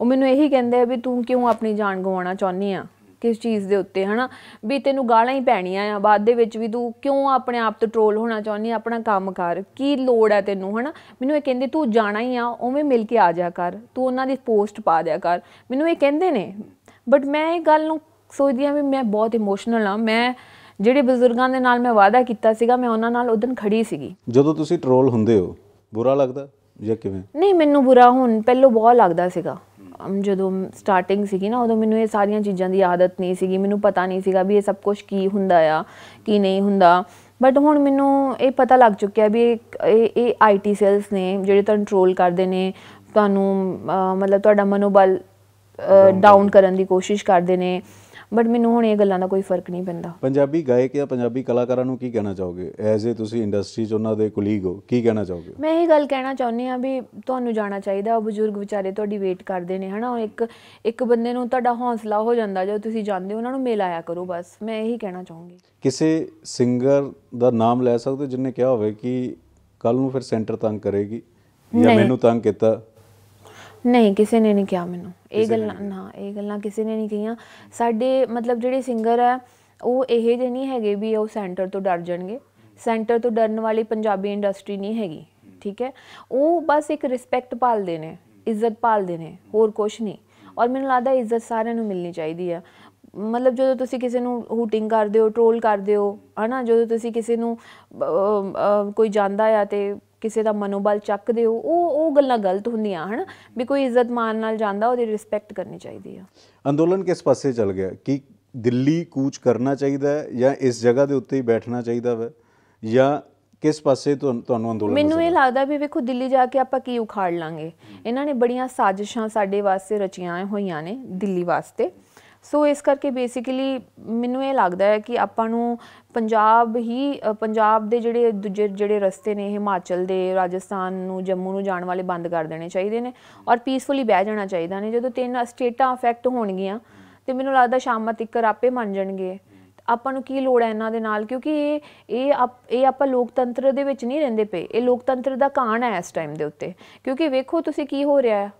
ਉਹ ਮੈਨੂੰ ਇਹੀ ਕਹਿੰਦੇ ਆ ਵੀ ਤੂੰ ਕਿਉਂ ਆਪਣੀ ਜਾਨ ਗਵਾਉਣਾ ਚਾਹੁੰਨੀ ਆ ਕਿਸ ਚੀਜ਼ ਦੇ ਉੱਤੇ ਹਨਾ ਵੀ ਤੈਨੂੰ ਗਾਲਾਂ ਹੀ ਪੈਣੀਆਂ ਆ ਬਾਅਦ ਦੇ ਵਿੱਚ ਵੀ ਤੂੰ ਕਿਉਂ ਆਪਣੇ ਆਪ ਤੋਂ ਟ੍ਰੋਲ ਹੋਣਾ ਚਾਹੁੰਦੀ ਆਪਣਾ ਕੰਮ ਕਰ ਕੀ ਲੋੜ ਹੈ ਤੈਨੂੰ ਹਨਾ ਮੈਨੂੰ ਇਹ ਕਹਿੰਦੇ ਤੂੰ ਜਾਣਾ ਹੀ ਆ ਉਵੇਂ ਮਿਲ ਕੇ ਆ ਜਾ ਕਰ ਤੂੰ ਉਹਨਾਂ ਦੀ ਪੋਸਟ ਪਾ ਦਿਆ ਕਰ ਮੈਨੂੰ ਇਹ ਕਹਿੰਦੇ ਨੇ ਬਟ ਮੈਂ ਇਹ ਗੱਲ ਨੂੰ ਸੋਚਦੀ ਆ ਵੀ ਮੈਂ ਬਹੁਤ ਇਮੋਸ਼ਨਲ ਆ ਮੈਂ ਜਿਹੜੇ ਬਜ਼ੁਰਗਾਂ ਦੇ ਨਾਲ ਮੈਂ ਵਾਅਦਾ ਕੀਤਾ ਸੀਗਾ ਮੈਂ ਉਹਨਾਂ ਨਾਲ ਉਦੋਂ ਖੜੀ ਸੀਗੀ ਜਦੋਂ ਤੁਸੀਂ ਟ੍ਰੋਲ ਹੁੰਦੇ ਹੋ ਬੁਰਾ ਲੱਗਦਾ ਜਾਂ ਕਿਵੇਂ ਨਹੀਂ ਮੈਨੂੰ ਬੁਰਾ ਹੁਣ ਪਹਿਲੋਂ ਬਹੁਤ ਲੱਗਦਾ ਸੀਗਾ ਜਦੋਂ ਸਟਾਰਟਿੰਗ ਸੀਗੀ ਨਾ ਉਦੋਂ ਮੈਨੂੰ ਇਹ ਸਾਰੀਆਂ ਚੀਜ਼ਾਂ ਦੀ ਆਦਤ ਨਹੀਂ ਸੀਗੀ ਮੈਨੂੰ ਪਤਾ ਨਹੀਂ ਸੀਗਾ ਵੀ ਇਹ ਸਭ ਕੁਝ ਕੀ ਹੁੰਦਾ ਆ ਕੀ ਨਹੀਂ ਹੁੰਦਾ ਬਟ ਹੁਣ ਮੈਨੂੰ ਇਹ ਪਤਾ ਲੱਗ ਚੁੱਕਿਆ ਵੀ ਇਹ ਇਹ ਆਈਟੀ ਸੈਲਸ ਨੇ ਜਿਹੜੇ ਤੁਹਾਨੂੰ ਟ੍ਰੋਲ ਕਰਦੇ ਨੇ ਤੁਹਾਨੂੰ ਮਤਲਬ ਤੁਹਾਡਾ ਮਨੋਬਲ ਡਾਊਨ ਕਰਨ ਦੀ ਕੋਸ਼ਿਸ਼ ਕਰਦੇ ਨੇ ਬਟ ਮੈਨੂੰ ਹੁਣ ਇਹ ਗੱਲਾਂ ਦਾ ਕੋਈ ਫਰਕ ਨਹੀਂ ਪੈਂਦਾ ਪੰਜਾਬੀ ਗਾਇਕ ਜਾਂ ਪੰਜਾਬੀ ਕਲਾਕਾਰਾਂ ਨੂੰ ਕੀ ਕਹਿਣਾ ਚਾਹੋਗੇ ਐਜ਼ ਏ ਤੁਸੀਂ ਇੰਡਸਟਰੀ 'ਚ ਉਹਨਾਂ ਦੇ ਕੁਲੀਗ ਹੋ ਕੀ ਕਹਿਣਾ ਚਾਹੋਗੇ ਮੈਂ ਇਹ ਗੱਲ ਕਹਿਣਾ ਚਾਹੁੰਦੀ ਆ ਵੀ ਤੁਹਾਨੂੰ ਜਾਣਾ ਚਾਹੀਦਾ ਉਹ ਬਜ਼ੁਰਗ ਵਿਚਾਰੇ ਤੁਹਾਡੀ ਵੇਟ ਕਰਦੇ ਨੇ ਹਨਾ ਉਹ ਇੱਕ ਇੱਕ ਬੰਦੇ ਨੂੰ ਤੁਹਾਡਾ ਹੌਸਲਾ ਹੋ ਜਾਂਦਾ ਜਦੋਂ ਤੁਸੀਂ ਜਾਂਦੇ ਉਹਨਾਂ ਨੂੰ ਮਿਲ ਆਇਆ ਕਰੋ ਬਸ ਮੈਂ ਇਹੀ ਕਹਿਣਾ ਚਾਹੂੰਗੀ ਕਿਸੇ ਸਿੰਗਰ ਦਾ ਨਾਮ ਲੈ ਸਕਦੇ ਜਿਨਨੇ ਕਿਹਾ ਹੋਵੇ ਕਿ ਕੱਲ ਨੂੰ ਫਿਰ ਸੈਂਟਰ ਤੰਗ ਕਰੇਗੀ ਜਾਂ ਮੈਨੂੰ ਤੰਗ ਕੀਤਾ ਨਹੀਂ ਕਿਸੇ ਨੇ ਨਹੀਂ ਕਿਹਾ ਮੈਨੂੰ ਇਹ ਗੱਲਾਂ ਨਾ ਇਹ ਗੱਲਾਂ ਕਿਸੇ ਨੇ ਨਹੀਂ ਕਹੀਆਂ ਸਾਡੇ ਮਤਲਬ ਜਿਹੜੇ ਸਿੰਗਰ ਆ ਉਹ ਇਹ ਜੇ ਨਹੀਂ ਹੈਗੇ ਵੀ ਉਹ ਸੈਂਟਰ ਤੋਂ ਡਰ ਜਾਣਗੇ ਸੈਂਟਰ ਤੋਂ ਡਰਨ ਵਾਲੀ ਪੰਜਾਬੀ ਇੰਡਸਟਰੀ ਨਹੀਂ ਹੈਗੀ ਠੀਕ ਹੈ ਉਹ ਬਸ ਇੱਕ ਰਿਸਪੈਕਟ ਪਾਲਦੇ ਨੇ ਇੱਜ਼ਤ ਪਾਲਦੇ ਨੇ ਹੋਰ ਕੁਝ ਨਹੀਂ ਔਰ ਮੈਨੂੰ ਲੱਗਦਾ ਇੱਜ਼ਤ ਸਾਰਿਆਂ ਨੂੰ ਮਿਲਣੀ ਚਾਹੀਦੀ ਆ ਮਤਲਬ ਜਦੋਂ ਤੁਸੀਂ ਕਿਸੇ ਨੂੰ ਹੂਟਿੰਗ ਕਰਦੇ ਹੋ ਟ੍ਰੋਲ ਕਰਦੇ ਹੋ ਹਨਾ ਜਦੋਂ ਤੁਸੀਂ ਕਿਸੇ ਨੂੰ ਕੋਈ ਜਾਂਦਾ ਆ ਤੇ ਕਿਸੇ ਦਾ ਮਨੋਬਲ ਚੱਕਦੇ ਹੋ ਉਹ ਉਹ ਗੱਲਾਂ ਗਲਤ ਹੁੰਦੀਆਂ ਹਨ ਵੀ ਕੋਈ ਇੱਜ਼ਤਮਾਨ ਨਾਲ ਜਾਂਦਾ ਉਹਦੀ ਰਿਸਪੈਕਟ ਕਰਨੀ ਚਾਹੀਦੀ ਆ ਅੰਦੋਲਨ ਕਿਸ ਪਾਸੇ ਚੱਲ ਗਿਆ ਕਿ ਦਿੱਲੀ ਕੂਚ ਕਰਨਾ ਚਾਹੀਦਾ ਹੈ ਜਾਂ ਇਸ ਜਗ੍ਹਾ ਦੇ ਉੱਤੇ ਹੀ ਬੈਠਣਾ ਚਾਹੀਦਾ ਵੈ ਜਾਂ ਕਿਸ ਪਾਸੇ ਤੁਹਾਨੂੰ ਅੰਦੋਲਨ ਮੈਨੂੰ ਇਹ ਲੱਗਦਾ ਵੀ ਵੇਖੋ ਦਿੱਲੀ ਜਾ ਕੇ ਆਪਾਂ ਕੀ ਉਖਾੜ ਲਾਂਗੇ ਇਹਨਾਂ ਨੇ ਬੜੀਆਂ ਸਾਜ਼ਿਸ਼ਾਂ ਸਾਡੇ ਵਾਸਤੇ ਰਚੀਆਂ ਹੋਈਆਂ ਨੇ ਦਿੱਲੀ ਵਾਸਤੇ ਸੋ ਇਸ ਕਰਕੇ ਬੇਸਿਕਲੀ ਮੈਨੂੰ ਇਹ ਲੱਗਦਾ ਹੈ ਕਿ ਆਪਾਂ ਨੂੰ ਪੰਜਾਬ ਹੀ ਪੰਜਾਬ ਦੇ ਜਿਹੜੇ ਦੂਜੇ ਜਿਹੜੇ ਰਸਤੇ ਨੇ ਹਿਮਾਚਲ ਦੇ ਰਾਜਸਥਾਨ ਨੂੰ ਜੰਮੂ ਨੂੰ ਜਾਣ ਵਾਲੇ ਬੰਦ ਕਰ ਦੇਣੇ ਚਾਹੀਦੇ ਨੇ ਔਰ ਪੀਸਫੁਲੀ ਬਹਿ ਜਾਣਾ ਚਾਹੀਦਾ ਨੇ ਜਦੋਂ ਤਿੰਨ ਸਟੇਟਾਂ ਅਫੈਕਟ ਹੋਣਗੀਆਂ ਤੇ ਮੈਨੂੰ ਲੱਗਦਾ ਸ਼ਾਮਾਂ ਤੱਕ ਆਪੇ ਮੰਨ ਜਾਣਗੇ ਆਪਾਂ ਨੂੰ ਕੀ ਲੋੜ ਹੈ ਇਹਨਾਂ ਦੇ ਨਾਲ ਕਿਉਂਕਿ ਇਹ ਇਹ ਇਹ ਆਪਾਂ ਲੋਕਤੰਤਰ ਦੇ ਵਿੱਚ ਨਹੀਂ ਰਹਿੰਦੇ ਪਏ ਇਹ ਲੋਕਤੰਤਰ ਦਾ ਕਾਣ ਹੈ ਇਸ ਟਾਈਮ ਦੇ ਉੱਤੇ ਕਿਉਂਕਿ ਵੇਖੋ ਤੁਸੀਂ ਕੀ ਹੋ ਰਿਹਾ ਹੈ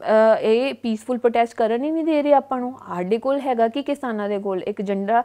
ਇਹ ਪੀਸਫੁਲ ਪ੍ਰੋਟੈਸਟ ਕਰਨ ਹੀ ਨਹੀਂ ਦੇ ਰਹੇ ਆਪਾਂ ਨੂੰ ਸਾਡੇ ਕੋਲ ਹੈਗਾ ਕਿ ਕਿਸਾਨਾਂ ਦੇ ਕੋਲ ਇੱਕ ਝੰਡਾ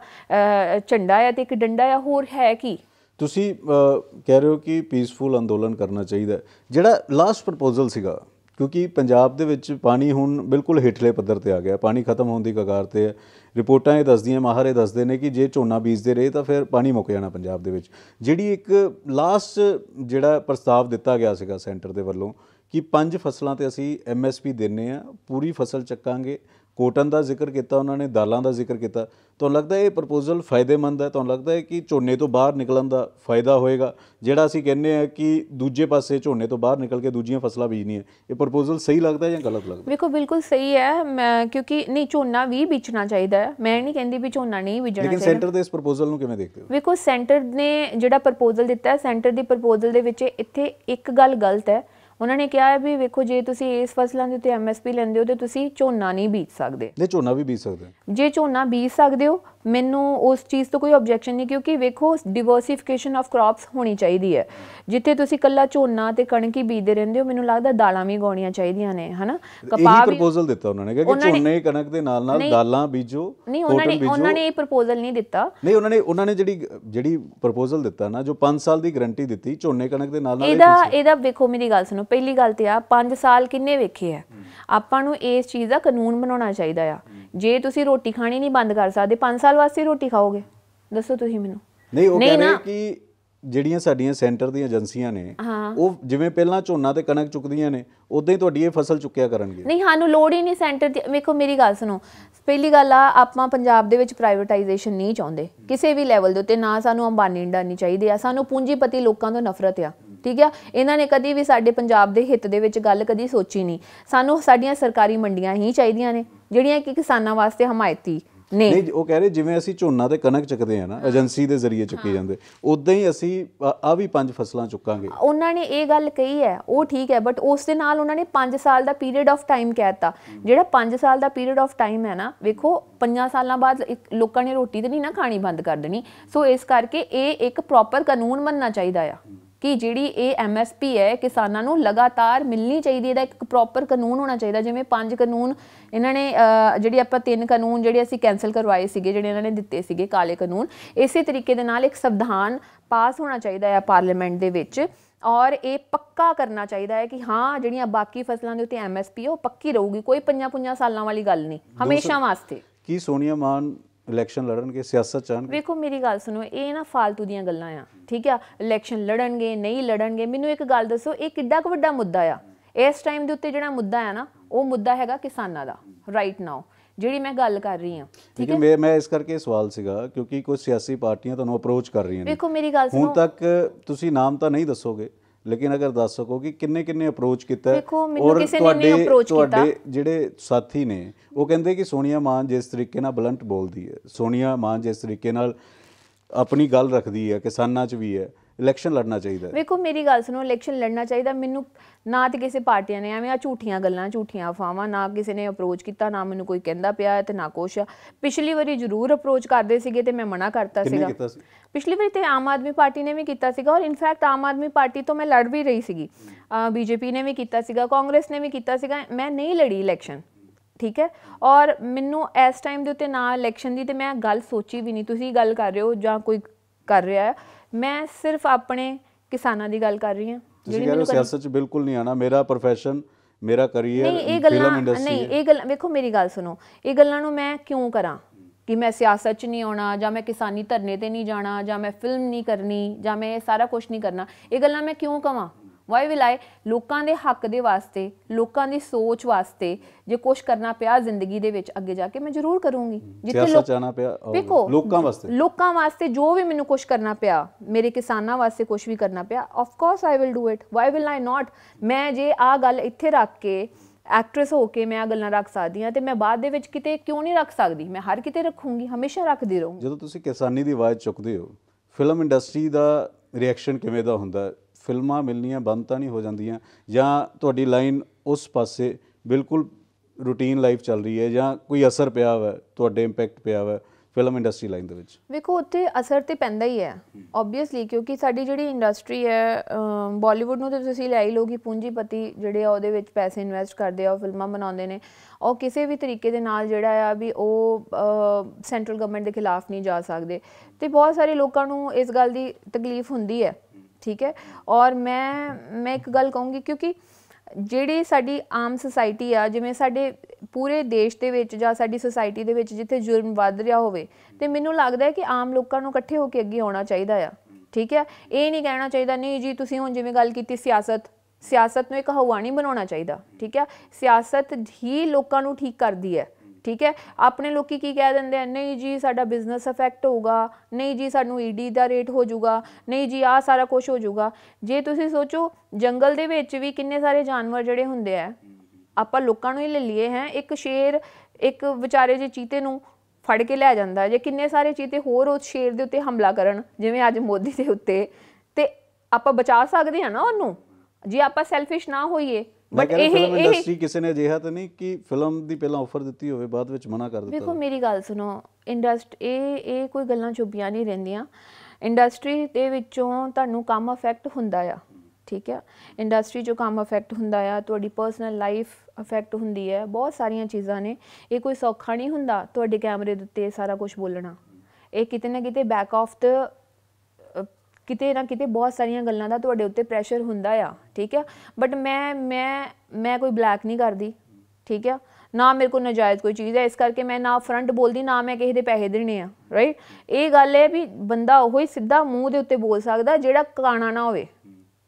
ਝੰਡਾ ਹੈ ਤੇ ਇੱਕ ਡੰਡਾ ਹੈ ਹੋਰ ਹੈ ਕੀ ਤੁਸੀਂ ਕਹਿ ਰਹੇ ਹੋ ਕਿ ਪੀਸਫੁਲ ਅੰਦੋਲਨ ਕਰਨਾ ਚਾਹੀਦਾ ਜਿਹੜਾ ਲਾਸਟ ਪ੍ਰਪੋਜ਼ਲ ਸੀਗਾ ਕਿਉਂਕਿ ਪੰਜਾਬ ਦੇ ਵਿੱਚ ਪਾਣੀ ਹੁਣ ਬਿਲਕੁਲ ਹੇਠਲੇ ਪੱਧਰ ਤੇ ਆ ਗਿਆ ਪਾਣੀ ਖਤਮ ਹੋਣ ਦੀ ਕਗਾਰ ਤੇ ਹੈ ਰਿਪੋਰਟਾਂ ਇਹ ਦੱਸਦੀਆਂ ਮਾਹਰ ਇਹ ਦੱਸਦੇ ਨੇ ਕਿ ਜੇ ਝੋਨਾ ਬੀਜਦੇ ਰਹੇ ਤਾਂ ਫਿਰ ਪਾਣੀ ਮੁੱਕ ਜਾਣਾ ਪੰਜਾਬ ਦੇ ਵਿੱਚ ਜਿਹੜੀ ਇੱਕ ਲਾਸਟ ਜਿਹੜਾ ਪ੍ਰਸਤਾਵ ਦਿੱਤਾ ਗਿਆ ਸੀਗਾ ਸੈਂਟਰ ਦੇ ਵੱਲੋਂ ਕਿ ਪੰਜ ਫਸਲਾਂ ਤੇ ਅਸੀਂ ਐਮਐਸਪੀ ਦਿੰਨੇ ਆ ਪੂਰੀ ਫਸਲ ਚੱਕਾਂਗੇ ਕੋਟਨ ਦਾ ਜ਼ਿਕਰ ਕੀਤਾ ਉਹਨਾਂ ਨੇ ਦਾਲਾਂ ਦਾ ਜ਼ਿਕਰ ਕੀਤਾ ਤੁਹਾਨੂੰ ਲੱਗਦਾ ਇਹ ਪ੍ਰਪੋਜ਼ਲ ਫਾਇਦੇਮੰਦ ਹੈ ਤੁਹਾਨੂੰ ਲੱਗਦਾ ਹੈ ਕਿ ਝੋਨੇ ਤੋਂ ਬਾਹਰ ਨਿਕਲਣ ਦਾ ਫਾਇਦਾ ਹੋਏਗਾ ਜਿਹੜਾ ਅਸੀਂ ਕਹਿੰਦੇ ਆ ਕਿ ਦੂਜੇ ਪਾਸੇ ਝੋਨੇ ਤੋਂ ਬਾਹਰ ਨਿਕਲ ਕੇ ਦੂਜੀਆਂ ਫਸਲਾਂ ਹੈ ਇਹ ਪ੍ਰਪੋਜ਼ਲ ਸਹੀ ਲੱਗਦਾ ਜਾਂ ਗਲਤ ਲੱਗਦਾ ਵੇਖੋ ਬਿਲਕੁਲ ਸਹੀ ਹੈ ਮੈਂ ਕਿਉਂਕਿ ਨਹੀਂ ਝੋਨਾ ਵੀ ਬੀਜਣਾ ਚਾਹੀਦਾ ਹੈ ਮੈਂ ਨਹੀਂ ਕਹਿੰਦੀ ਵੀ ਝੋਨਾ ਨਹੀਂ ਬੀਜਣਾ ਚਾਹੀਦਾ ਲੇਕਿਨ ਸੈਂਟਰ ਦੇ ਇਸ ਪ੍ਰਪੋਜ਼ਲ ਨੂੰ ਕਿਵੇਂ ਦੇਖਦੇ ਹੋ ਵੇਖੋ ਸੈਂਟਰ ਨੇ ਜਿਹੜਾ ਪ੍ਰਪੋਜ਼ਲ ਦਿੱਤਾ ਹੈ ਸੈਂਟਰ ਦੀ ਪ੍ਰਪੋਜ਼ਲ ਦੇ ਵਿੱਚ ਇੱਥੇ ਇੱਕ ਗੱਲ ਗਲਤ ਹੈ ਉਹਨਾਂ ਨੇ ਕਿਹਾ ਹੈ ਵੀ ਵੇਖੋ ਜੇ ਤੁਸੀਂ ਇਸ ਫਸਲਾਂ ਦੇ ਉੱਤੇ ਐਮਐਸਪੀ ਲੈਂਦੇ ਹੋ ਤੇ ਤੁਸੀਂ ਝੋਨਾ ਨਹੀਂ ਬੀਜ ਸਕਦੇ ਨਹੀਂ ਝੋਨਾ ਵੀ ਬੀਜ ਸਕਦੇ ਜੇ ਝੋਨਾ ਬੀਜ ਸਕਦੇ ਹੋ ਮੈਨੂੰ ਉਸ ਚੀਜ਼ ਤੋਂ ਕੋਈ ਆਬਜੈਕਸ਼ਨ ਨਹੀਂ ਕਿਉਂਕਿ ਵੇਖੋ ਡਿਵਰਸਿਫਿਕੇਸ਼ਨ ਆਫ ਕ੍ਰੌਪਸ ਹੋਣੀ ਚਾਹੀਦੀ ਹੈ ਜਿੱਥੇ ਤੁਸੀਂ ਕੱਲਾ ਝੋਨਾ ਤੇ ਕਣਕ ਹੀ ਬੀਜਦੇ ਰਹਿੰਦੇ ਹੋ ਮੈਨੂੰ ਲੱਗਦਾ ਦਾਲਾਂ ਵੀ ਗਾਉਣੀਆਂ ਚਾਹੀਦੀਆਂ ਨੇ ਹਨਾ ਕਪਾਹ ਵੀ ਪ੍ਰਪੋਜ਼ਲ ਦਿੱਤਾ ਉਹਨਾਂ ਨੇ ਕਿ ਝੋਨੇ ਕਣਕ ਦੇ ਨਾਲ ਨਾਲ ਦਾਲਾਂ ਬੀਜੋ ਨਹੀਂ ਉਹਨਾਂ ਨੇ ਉਹਨਾਂ ਨੇ ਇਹ ਪ੍ਰਪੋਜ਼ਲ ਨਹੀਂ ਦਿੱਤਾ ਨਹੀਂ ਉਹਨਾਂ ਨੇ ਉਹਨਾਂ ਨੇ ਜਿਹੜੀ ਜਿਹੜੀ ਪ੍ਰਪੋਜ਼ਲ ਦਿੱਤਾ ਨਾ ਜੋ 5 ਸਾਲ ਦੀ ਗਾਰੰਟੀ ਦਿੱਤੀ ਝੋਨੇ ਕਣਕ ਦੇ ਨਾਲ ਨਾਲ ਇਹਦਾ ਇਹਦਾ ਵੇਖੋ ਮੇਰੀ ਗੱਲ ਸੁਣੋ ਪਹਿਲੀ ਗੱਲ ਤੇ ਆ 5 ਸਾਲ ਕਿੰਨੇ ਵੇਖੇ ਆ ਆਪਾਂ ਨੂੰ ਇਸ ਚੀਜ਼ ਦਾ ਕਾਨੂੰਨ ਬਣਾਉਣਾ ਚਾਹੀਦਾ ਆ ਜੇ ਤੁਸੀਂ ਰੋਟੀ ਖਾਣੀ ਨਹੀਂ ਬੰਦ ਕਰ ਸਕਦੇ 5 ਸਾਲ ਵਾਸਤੇ ਰੋਟੀ ਖਾਓਗੇ ਦੱਸੋ ਤੁਸੀਂ ਮੈਨੂੰ ਨਹੀਂ ਉਹ ਕਹਿੰਦੇ ਕਿ ਜਿਹੜੀਆਂ ਸਾਡੀਆਂ ਸੈਂਟਰ ਦੀਆਂ ਏਜੰਸੀਆਂ ਨੇ ਉਹ ਜਿਵੇਂ ਪਹਿਲਾਂ ਝੋਨਾ ਤੇ ਕਣਕ ਚੁੱਕਦੀਆਂ ਨੇ ਉਦਾਂ ਹੀ ਤੁਹਾਡੀ ਇਹ ਫਸਲ ਚੁੱਕਿਆ ਕਰਨਗੇ ਨਹੀਂ ਸਾਨੂੰ ਲੋੜ ਹੀ ਨਹੀਂ ਸੈਂਟਰ ਦੀ ਵੇਖੋ ਮੇਰੀ ਗੱਲ ਸੁਣੋ ਪਹਿਲੀ ਗੱਲ ਆ ਆਪਾਂ ਪੰਜਾਬ ਦੇ ਵਿੱਚ ਪ੍ਰਾਈਵੇਟਾਈਜੇਸ਼ਨ ਨਹੀਂ ਚਾਹੁੰਦੇ ਕਿਸੇ ਵੀ ਲੈਵਲ ਦੇ ਉੱਤੇ ਨਾ ਸਾਨੂੰ ਅੰਬਾਨੀ ਇੰਡਾ ਨਹੀਂ ਚਾਹੀਦੀ ਆ ਸਾਨੂੰ ਪੂੰਜੀਪਤੀ ਲੋਕਾਂ ਤੋਂ ਨਫ਼ਰਤ ਆ ਠੀਕ ਆ ਇਹਨਾਂ ਨੇ ਕਦੀ ਵੀ ਸਾਡੇ ਪੰਜਾਬ ਦੇ ਹਿੱਤ ਦੇ ਵਿੱਚ ਗੱਲ ਕਦੀ ਸੋਚੀ ਨਹੀਂ ਸਾਨੂੰ ਸਾਡੀਆਂ ਸਰਕਾਰੀ ਮੰਡੀਆਂ ਹੀ ਚਾਹੀਦੀਆਂ ਨੇ ਜਿਹੜੀਆਂ ਕਿ ਕਿਸਾਨਾਂ ਵਾਸਤੇ ਹਮਾਇਤੀ ਨੇ ਨਹੀਂ ਉਹ ਕਹਿ ਰਹੇ ਜਿਵੇਂ ਅਸੀਂ ਝੋਨਾ ਤੇ ਕਣਕ ਚੱਕਦੇ ਆ ਨਾ ਏਜੰਸੀ ਦੇ ਜ਼ਰੀਏ ਚੱਕੀ ਜਾਂਦੇ ਉਦਾਂ ਹੀ ਅਸੀਂ ਆ ਵੀ ਪੰਜ ਫਸਲਾਂ ਚੁੱਕਾਂਗੇ ਉਹਨਾਂ ਨੇ ਇਹ ਗੱਲ ਕਹੀ ਹੈ ਉਹ ਠੀਕ ਹੈ ਬਟ ਉਸ ਦੇ ਨਾਲ ਉਹਨਾਂ ਨੇ 5 ਸਾਲ ਦਾ ਪੀਰੀਅਡ ਆਫ ਟਾਈਮ ਕਹਿਤਾ ਜਿਹੜਾ 5 ਸਾਲ ਦਾ ਪੀਰੀਅਡ ਆਫ ਟਾਈਮ ਹੈ ਨਾ ਵੇਖੋ 5 ਸਾਲਾਂ ਬਾਅਦ ਲੋਕਾਂ ਨੇ ਰੋਟੀ ਤੇ ਨਹੀਂ ਨਾ ਖਾਣੀ ਬੰਦ ਕਰ ਦੇਣੀ ਸੋ ਇਸ ਕਰਕੇ ਇਹ ਇੱਕ ਪ੍ਰੋਪਰ ਕਾਨੂੰਨ ਬਣਨਾ ਚਾਹੀਦਾ ਆ ਕਿ ਜਿਹੜੀ ਇਹ ਐਮਐਸਪੀ ਹੈ ਕਿਸਾਨਾਂ ਨੂੰ ਲਗਾਤਾਰ ਮਿਲਣੀ ਚਾਹੀਦੀ ਹੈ ਦਾ ਇੱਕ ਪ੍ਰੋਪਰ ਕਾਨੂੰਨ ਹੋਣਾ ਚਾਹੀਦਾ ਜਿਵੇਂ ਪੰਜ ਕਾਨੂੰਨ ਇਹਨਾਂ ਨੇ ਜਿਹੜੀ ਆਪਾਂ ਤਿੰਨ ਕਾਨੂੰਨ ਜਿਹੜੇ ਅਸੀਂ ਕੈਨਸਲ ਕਰਵਾਏ ਸੀਗੇ ਜਿਹੜੇ ਇਹਨਾਂ ਨੇ ਦਿੱਤੇ ਸੀਗੇ ਕਾਲੇ ਕਾਨੂੰਨ ਇਸੇ ਤਰੀਕੇ ਦੇ ਨਾਲ ਇੱਕ ਸੰਵਿਧਾਨ ਪਾਸ ਹੋਣਾ ਚਾਹੀਦਾ ਹੈ ਪਾਰਲੀਮੈਂਟ ਦੇ ਵਿੱਚ ਔਰ ਇਹ ਪੱਕਾ ਕਰਨਾ ਚਾਹੀਦਾ ਹੈ ਕਿ ਹਾਂ ਜਿਹੜੀਆਂ ਬਾਕੀ ਫਸਲਾਂ ਦੇ ਉੱਤੇ ਐਮਐਸਪੀ ਉਹ ਪੱਕੀ ਰਹੂਗੀ ਕੋਈ 50-50 ਸਾਲਾਂ ਵਾਲੀ ਗੱਲ ਨਹੀਂ ਹਮੇਸ਼ਾ ਵਾਸਤੇ ਕੀ ਸੋਨੀਆ ਮਾਨ ਇਲੈਕਸ਼ਨ ਲੜਨਗੇ ਸਿਆਸਤ ਚਾਹਣਗੇ ਵੇਖੋ ਮੇਰੀ ਗੱਲ ਸੁਣੋ ਇਹ ਨਾ ਫਾਲਤੂ ਦੀਆਂ ਗੱਲਾਂ ਆ ਠੀਕ ਆ ਇਲੈਕਸ਼ਨ ਲੜਨਗੇ ਨਹੀਂ ਲੜਨਗੇ ਮੈਨੂੰ ਇੱਕ ਗੱਲ ਦੱਸੋ ਇਹ ਕਿੱਡਾ ਕੁ ਵੱਡਾ ਮੁੱਦਾ ਆ ਇਸ ਟਾਈਮ ਦੇ ਉੱਤੇ ਜਿਹੜਾ ਮੁੱਦਾ ਆ ਨਾ ਉਹ ਮੁੱਦਾ ਹੈਗਾ ਕਿਸਾਨਾਂ ਦਾ ਰਾਈਟ ਨਾਓ ਜਿਹੜੀ ਮੈਂ ਗੱਲ ਕਰ ਰਹੀ ਹਾਂ ਠੀਕ ਹੈ ਮੈਂ ਮੈਂ ਇਸ ਕਰਕੇ ਸਵਾਲ ਸੀਗਾ ਕਿਉਂਕਿ ਕੁਝ ਸਿਆਸੀ ਪਾਰਟੀਆਂ ਤੁਹਾਨੂੰ ਅਪਰੋਚ ਕਰ ਰਹੀਆਂ ਨੇ ਵੇਖੋ ਮੇਰੀ ਗੱਲ ਸੁਣੋ ਹੁਣ ਤੱਕ ਤੁਸੀਂ ਨਾਮ ਤਾਂ ਨਹੀਂ ਦੱਸੋਗੇ ਲੇਕਿਨ ਅਗਰ ਦੱਸ ਸਕੋ ਕਿ ਕਿੰਨੇ ਕਿੰਨੇ ਅਪਰੋਚ ਕੀਤਾ ਔਰ ਤੁਹਾਡੇ ਤੁਹਾਡੇ ਜਿਹੜੇ ਸਾਥੀ ਨੇ ਉਹ ਕਹਿੰਦੇ ਕਿ ਸੋਨੀਆ ਮਾਨ ਜਿਸ ਤਰੀਕੇ ਨਾਲ ਬਲੰਟ ਬੋਲਦੀ ਹੈ ਸੋਨੀਆ ਮਾਨ ਜਿਸ ਤਰੀਕੇ ਨਾਲ ਆਪਣੀ ਗੱਲ ਰੱਖਦੀ ਹੈ ਕਿਸਾਨਾਂ 'ਚ ਵੀ ਹੈ ਇਲੈਕਸ਼ਨ ਲੜਨਾ ਚਾਹੀਦਾ ਵੇਖੋ ਮੇਰੀ ਗੱਲ ਸੁਣੋ ਇਲੈਕਸ਼ਨ ਲੜਨਾ ਚਾਹੀਦਾ ਮੈਨੂੰ ਨਾ ਤੇ ਕਿਸੇ ਪਾਰਟੀਆਂ ਨੇ ਐਵੇਂ ਆ ਝੂਠੀਆਂ ਗੱਲਾਂ ਝੂਠੀਆਂ ਅਫਵਾਹਾਂ ਨਾ ਕਿਸੇ ਨੇ ਅਪਰੋਚ ਕੀਤਾ ਨਾ ਮੈਨੂੰ ਕੋਈ ਕਹਿੰਦਾ ਪਿਆ ਤੇ ਨਾ ਕੁਛ ਪਿਛਲੀ ਵਾਰੀ ਜ਼ਰੂਰ ਅਪਰੋਚ ਕਰਦੇ ਸੀਗੇ ਤੇ ਮੈਂ ਮਨਾ ਕਰਤਾ ਸੀਗਾ ਪਿਛਲੀ ਵਾਰੀ ਤੇ ਆਮ ਆਦਮੀ ਪਾਰਟੀ ਨੇ ਵੀ ਕੀਤਾ ਸੀਗਾ ਔਰ ਇਨਫੈਕਟ ਆਮ ਆਦਮੀ ਪਾਰਟੀ ਤੋਂ ਮੈਂ ਲੜ ਵੀ ਰਹੀ ਸੀਗੀ ਬੀਜੇਪੀ ਨੇ ਵੀ ਕੀਤਾ ਸੀਗਾ ਕਾਂਗਰਸ ਨੇ ਵੀ ਕੀਤਾ ਸੀਗਾ ਮੈਂ ਨਹੀਂ ਲੜੀ ਇਲੈਕਸ਼ਨ ਠੀਕ ਹੈ ਔਰ ਮੈਨੂੰ ਇਸ ਟਾਈਮ ਦੇ ਉੱਤੇ ਨਾ ਇਲੈਕਸ਼ਨ ਦੀ ਤੇ ਮੈਂ ਗੱਲ ਸੋਚੀ ਵੀ ਨਹੀਂ ਤੁਸੀਂ ਗੱਲ ਕਰ ਰਹੇ ਹੋ ਜਾਂ ਕੋਈ ਕਰ ਰਿਹਾ ਹੈ ਮੈਂ ਸਿਰਫ ਆਪਣੇ ਕਿਸਾਨਾਂ ਦੀ ਗੱਲ ਕਰ ਰਹੀ ਹਾਂ ਜਿਹੜੀ ਮੈਨੂੰ ਸਿਆਸਤ 'ਚ ਬਿਲਕੁਲ ਨਹੀਂ ਆਣਾ ਮੇਰਾ ਪ੍ਰੋਫੈਸ਼ਨ ਮੇਰਾ ਨਹੀਂ ਫਿਲਮ ਇੰਡਸਟਰੀ ਨਹੀਂ ਇਹ ਗੱਲ ਵੇਖੋ ਮੇਰੀ ਗੱਲ ਸੁਣੋ ਇਹ ਗੱਲਾਂ ਨੂੰ ਮੈਂ ਕਿਉਂ ਕਰਾਂ ਕਿ ਮੈਂ ਸਿਆਸਤ 'ਚ ਨਹੀਂ ਆਉਣਾ ਜਾਂ ਮੈਂ ਕਿਸਾਨੀ ਧਰਨੇ ਤੇ ਨਹੀਂ ਜਾਣਾ ਜਾਂ ਮੈਂ ਫਿਲਮ ਨਹੀਂ ਕਰਨੀ ਜਾਂ ਮੈਂ ਇਹ ਸਾਰਾ ਕੁਝ ਨਹੀਂ ਕਰਨਾ ਇਹ ਗੱਲਾਂ ਮੈਂ ਕਿਉਂ ਕਵਾਂ ਵਾਈ ਵਿਲ ਆਈ ਲੋਕਾਂ ਦੇ ਹੱਕ ਦੇ ਵਾਸਤੇ ਲੋਕਾਂ ਦੀ ਸੋਚ ਵਾਸਤੇ ਜੇ ਕੁਝ ਕਰਨਾ ਪਿਆ ਜ਼ਿੰਦਗੀ ਦੇ ਵਿੱਚ ਅੱਗੇ ਜਾ ਕੇ ਮੈਂ ਜ਼ਰੂਰ ਕਰੂੰਗੀ ਜਿੱਥੇ ਲੋਕਾਂ ਪਿਆ ਲੋਕਾਂ ਵਾਸਤੇ ਲੋਕਾਂ ਵਾਸਤੇ ਜੋ ਵੀ ਮੈਨੂੰ ਕੁਝ ਕਰਨਾ ਪਿਆ ਮੇਰੇ ਕਿਸਾਨਾਂ ਵਾਸਤੇ ਕੁਝ ਵੀ ਕਰਨਾ ਪਿਆ of course I will do it why will I not ਮੈਂ ਜੇ ਆ ਗੱਲ ਇੱਥੇ ਰੱਖ ਕੇ ਐਕਟ੍ਰੈਸ ਹੋ ਕੇ ਮੈਂ ਆ ਗੱਲਾਂ ਰੱਖ ਸਕਦੀ ਹਾਂ ਤੇ ਮੈਂ ਬਾਅਦ ਦੇ ਵਿੱਚ ਕਿਤੇ ਕਿਉਂ ਨਹੀਂ ਰੱਖ ਸਕਦੀ ਮੈਂ ਹਰ ਕਿਤੇ ਰੱਖੂੰਗੀ ਹਮੇਸ਼ਾ ਰੱਖਦੀ ਰਹੂੰਗੀ ਜਦੋਂ ਤੁਸੀਂ ਕਿਸਾਨੀ ਦੀ ਆਵਾਜ਼ ਚੁੱਕਦੇ ਹੋ ਫਿਲਮ ਇੰਡਸਟਰੀ ਦਾ ਰਿਐਕਸ਼ਨ ਕਿਵੇਂ ਦਾ ਹੁੰਦਾ ਹੈ ਫਿਲਮਾਂ ਮਿਲਣੀਆਂ ਬੰਦ ਤਾਂ ਨਹੀਂ ਹੋ ਜਾਂਦੀਆਂ ਜਾਂ ਤੁਹਾਡੀ ਲਾਈਨ ਉਸ ਪਾਸੇ ਬਿਲਕੁਲ ਰੂਟੀਨ ਲਾਈਫ ਚੱਲ ਰਹੀ ਹੈ ਜਾਂ ਕੋਈ ਅਸਰ ਪਿਆ ਹੋਇਆ ਤੁਹਾਡੇ ਇੰਪੈਕਟ ਪਿਆ ਹੋਇਆ ਫਿਲਮ ਇੰਡਸਟਰੀ ਲਾਈਨ ਦੇ ਵਿੱਚ ਵੇਖੋ ਉੱਥੇ ਅਸਰ ਤੇ ਪੈਂਦਾ ਹੀ ਹੈ ਆਬਵੀਅਸਲੀ ਕਿਉਂਕਿ ਸਾਡੀ ਜਿਹੜੀ ਇੰਡਸਟਰੀ ਹੈ ਬਾਲੀਵੁੱਡ ਨੂੰ ਤੇ ਤੁਸੀਂ ਲੈ ਹੀ ਲੋਗੀ ਪੂੰਜੀਪਤੀ ਜਿਹੜੇ ਆ ਉਹਦੇ ਵਿੱਚ ਪੈਸੇ ਇਨਵੈਸਟ ਕਰਦੇ ਆ ਉਹ ਫਿਲਮਾਂ ਬਣਾਉਂਦੇ ਨੇ ਉਹ ਕਿਸੇ ਵੀ ਤਰੀਕੇ ਦੇ ਨਾਲ ਜਿਹੜਾ ਆ ਵੀ ਉਹ ਸੈਂਟਰਲ ਗਵਰਨਮੈਂਟ ਦੇ ਖਿਲਾਫ ਨਹੀਂ ਜਾ ਸਕਦੇ ਤੇ ਬਹੁਤ ਸਾਰੇ ਲੋਕਾਂ ਨੂੰ ਇਸ ਗੱਲ ਦੀ ਤਕਲੀਫ ਹੁੰਦੀ ਹੈ ਠੀਕ ਹੈ ਔਰ ਮੈਂ ਮੈਂ ਇੱਕ ਗੱਲ ਕਹੂੰਗੀ ਕਿਉਂਕਿ ਜਿਹੜੀ ਸਾਡੀ ਆਮ ਸੋਸਾਇਟੀ ਆ ਜਿਵੇਂ ਸਾਡੇ ਪੂਰੇ ਦੇਸ਼ ਦੇ ਵਿੱਚ ਜਾਂ ਸਾਡੀ ਸੋਸਾਇਟੀ ਦੇ ਵਿੱਚ ਜਿੱਥੇ ਜੁਰਮ ਵੱਧ ਰਿਹਾ ਹੋਵੇ ਤੇ ਮੈਨੂੰ ਲੱਗਦਾ ਹੈ ਕਿ ਆਮ ਲੋਕਾਂ ਨੂੰ ਇਕੱਠੇ ਹੋ ਕੇ ਅੱਗੇ ਆਉਣਾ ਚਾਹੀਦਾ ਆ ਠੀਕ ਹੈ ਇਹ ਨਹੀਂ ਕਹਿਣਾ ਚਾਹੀਦਾ ਨਹੀਂ ਜੀ ਤੁਸੀਂ ਹੁਣ ਜਿਵੇਂ ਗੱਲ ਕੀਤੀ ਸਿਆਸਤ ਸਿਆਸਤ ਨੂੰ ਇੱਕ ਹਵਾਨੀ ਬਣਾਉਣਾ ਚਾਹੀਦਾ ਠੀਕ ਹੈ ਸਿਆਸਤ ਹੀ ਲੋਕਾਂ ਨੂੰ ਠੀਕ ਕਰਦੀ ਹੈ ਠੀਕ ਹੈ ਆਪਣੇ ਲੋਕੀ ਕੀ ਕਹਿ ਦਿੰਦੇ ਆ ਨਹੀਂ ਜੀ ਸਾਡਾ ਬਿਜ਼ਨਸ ਅਫੈਕਟ ਹੋਊਗਾ ਨਹੀਂ ਜੀ ਸਾਨੂੰ ਈਡੀ e ਦਾ ਰੇਟ ਹੋ ਜਾਊਗਾ ਨਹੀਂ ਜੀ ਆ ਸਾਰਾ ਕੁਝ ਹੋ ਜਾਊਗਾ ਜੇ ਤੁਸੀਂ ਸੋਚੋ ਜੰਗਲ ਦੇ ਵਿੱਚ ਵੀ ਕਿੰਨੇ ਸਾਰੇ ਜਾਨਵਰ ਜਿਹੜੇ ਹੁੰਦੇ ਆ ਆਪਾਂ ਲੋਕਾਂ ਨੂੰ ਹੀ ਲੈ ਲਈਏ ਹੈ ਇੱਕ ਸ਼ੇਰ ਇੱਕ ਵਿਚਾਰੇ ਜੇ ਚੀਤੇ ਨੂੰ ਫੜ ਕੇ ਲੈ ਜਾਂਦਾ ਜੇ ਕਿੰਨੇ ਸਾਰੇ ਚੀਤੇ ਹੋਰ ਉਸ ਸ਼ੇਰ ਦੇ ਉੱਤੇ ਹਮਲਾ ਕਰਨ ਜਿਵੇਂ ਅੱਜ ਮੋਦੀ ਦੇ ਉੱਤੇ ਤੇ ਆਪਾਂ ਬਚਾ ਸਕਦੇ ਆ ਨਾ ਉਹਨੂੰ ਜੇ ਆਪਾਂ ਸੈਲਫਿਸ਼ ਨਾ ਹੋਈਏ ਬਟ ਇਹ ਫਿਲਮ ਇੰਡਸਟਰੀ ਕਿਸੇ ਨੇ ਅਜਿਹਾ ਤਾਂ ਨਹੀਂ ਕਿ ਫਿਲਮ ਦੀ ਪਹਿਲਾਂ ਆਫਰ ਦਿੱਤੀ ਹੋਵੇ ਬਾਅਦ ਵਿੱਚ ਮਨਾ ਕਰ ਦਿੱਤਾ ਦੇਖੋ ਮੇਰੀ ਗੱਲ ਸੁਣੋ ਇੰਡਸਟ ਇਹ ਇਹ ਕੋਈ ਗੱਲਾਂ ਚੁੱਪੀਆਂ ਨਹੀਂ ਰਹਿੰਦੀਆਂ ਇੰਡਸਟਰੀ ਦੇ ਵਿੱਚੋਂ ਤੁਹਾਨੂੰ ਕੰਮ ਅਫੈਕਟ ਹੁੰਦਾ ਆ ਠੀਕ ਆ ਇੰਡਸਟਰੀ ਜੋ ਕੰਮ ਅਫੈਕਟ ਹੁੰਦਾ ਆ ਤੁਹਾਡੀ ਪਰਸਨਲ ਲਾਈਫ ਅਫੈਕਟ ਹੁੰਦੀ ਹੈ ਬਹੁਤ ਸਾਰੀਆਂ ਚੀਜ਼ਾਂ ਨੇ ਇਹ ਕੋਈ ਸੌਖਾ ਨਹੀਂ ਹੁੰਦਾ ਤੁਹਾਡੇ ਕੈਮਰੇ ਦੇ ਉੱਤੇ ਸਾਰਾ ਕੁਝ ਬੋਲਣਾ ਇਹ ਕਿਤੇ ਨਾ ਕਿਤੇ ਬੈਕ ਆਫ ਦਾ ਕਿਤੇ ਨਾ ਕਿਤੇ ਬਹੁਤ ਸਾਰੀਆਂ ਗੱਲਾਂ ਦਾ ਤੁਹਾਡੇ ਉੱਤੇ ਪ੍ਰੈਸ਼ਰ ਹੁੰਦਾ ਆ ਠੀਕ ਆ ਬਟ ਮੈਂ ਮੈਂ ਮੈਂ ਕੋਈ ਬਲੈਕ ਨਹੀਂ ਕਰਦੀ ਠੀਕ ਆ ਨਾ ਮੇਰੇ ਕੋਲ ਨਜਾਇਜ਼ ਕੋਈ ਚੀਜ਼ ਹੈ ਇਸ ਕਰਕੇ ਮੈਂ ਨਾ ਫਰੰਟ ਬੋਲਦੀ ਨਾ ਮੈਂ ਕਿਸੇ ਦੇ ਪੈਸੇ ਦੇਣੇ ਆ ਰਾਈਟ ਇਹ ਗੱਲ ਹੈ ਵੀ ਬੰਦਾ ਉਹ ਹੀ ਸਿੱਧਾ ਮੂੰਹ ਦੇ ਉੱਤੇ ਬੋਲ ਸਕਦਾ ਜਿਹੜਾ ਕਾਣਾ ਨਾ ਹੋਵੇ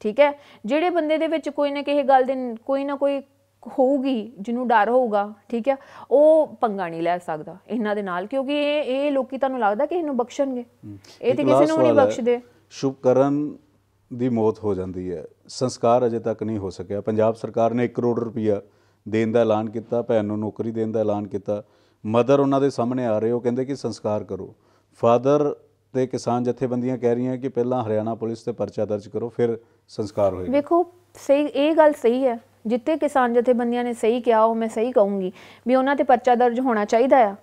ਠੀਕ ਹੈ ਜਿਹੜੇ ਬੰਦੇ ਦੇ ਵਿੱਚ ਕੋਈ ਨਾ ਕਿਸੇ ਗੱਲ ਦੇ ਕੋਈ ਨਾ ਕੋਈ ਹੋਊਗੀ ਜਿਹਨੂੰ ਡਰ ਹੋਊਗਾ ਠੀਕ ਹੈ ਉਹ ਪੰਗਾ ਨਹੀਂ ਲੈ ਸਕਦਾ ਇਹਨਾਂ ਦੇ ਨਾਲ ਕਿਉਂਕਿ ਇਹ ਇਹ ਲੋਕੀ ਤੁਹਾਨੂੰ ਲੱਗਦਾ ਕਿ ਇਹਨੂੰ ਬਖਸ਼ਣਗੇ ਇਹ ਤੇ ਕਿਸੇ ਨੂੰ ਨਹੀਂ ਬਖਸ਼ਦੇ ਸ਼ੁਭਕਰਨ ਦੀ ਮੌਤ ਹੋ ਜਾਂਦੀ ਹੈ ਸੰਸਕਾਰ ਅਜੇ ਤੱਕ ਨਹੀਂ ਹੋ ਸਕਿਆ ਪੰਜਾਬ ਸਰਕਾਰ ਨੇ 1 ਕਰੋੜ ਰੁਪਇਆ ਦੇਣ ਦਾ ਐਲਾਨ ਕੀਤਾ ਭੈਣ ਨੂੰ ਨੌਕਰੀ ਦੇਣ ਦਾ ਐਲਾਨ ਕੀਤਾ ਮਦਰ ਉਹਨਾਂ ਦੇ ਸਾਹਮਣੇ ਆ ਰਹੇ ਉਹ ਕਹਿੰਦੇ ਕਿ ਸੰਸਕਾਰ ਕਰੋ ਫਾਦਰ ਤੇ ਕਿਸਾਨ ਜਥੇਬੰਦੀਆਂ ਕਹਿ ਰਹੀਆਂ ਕਿ ਪਹਿਲਾਂ ਹਰਿਆਣਾ ਪੁਲਿਸ ਤੇ ਪਰਚਾ ਦਰਜ ਕਰੋ ਫਿਰ ਸੰਸਕਾਰ ਹੋਏਗਾ ਵੇਖੋ ਸਹੀ ਇਹ ਗੱਲ ਸਹੀ ਹੈ ਜਿੱਤੇ ਕਿਸਾਨ ਜਥੇਬੰਦੀਆਂ ਨੇ ਸਹੀ ਕਿਹਾ ਉਹ ਮੈਂ ਸਹੀ ਕਹੂੰਗੀ ਵੀ ਉਹਨਾਂ ਤੇ ਪਰਚਾ ਦਰਜ ਹੋਣਾ ਚਾਹੀਦਾ ਆ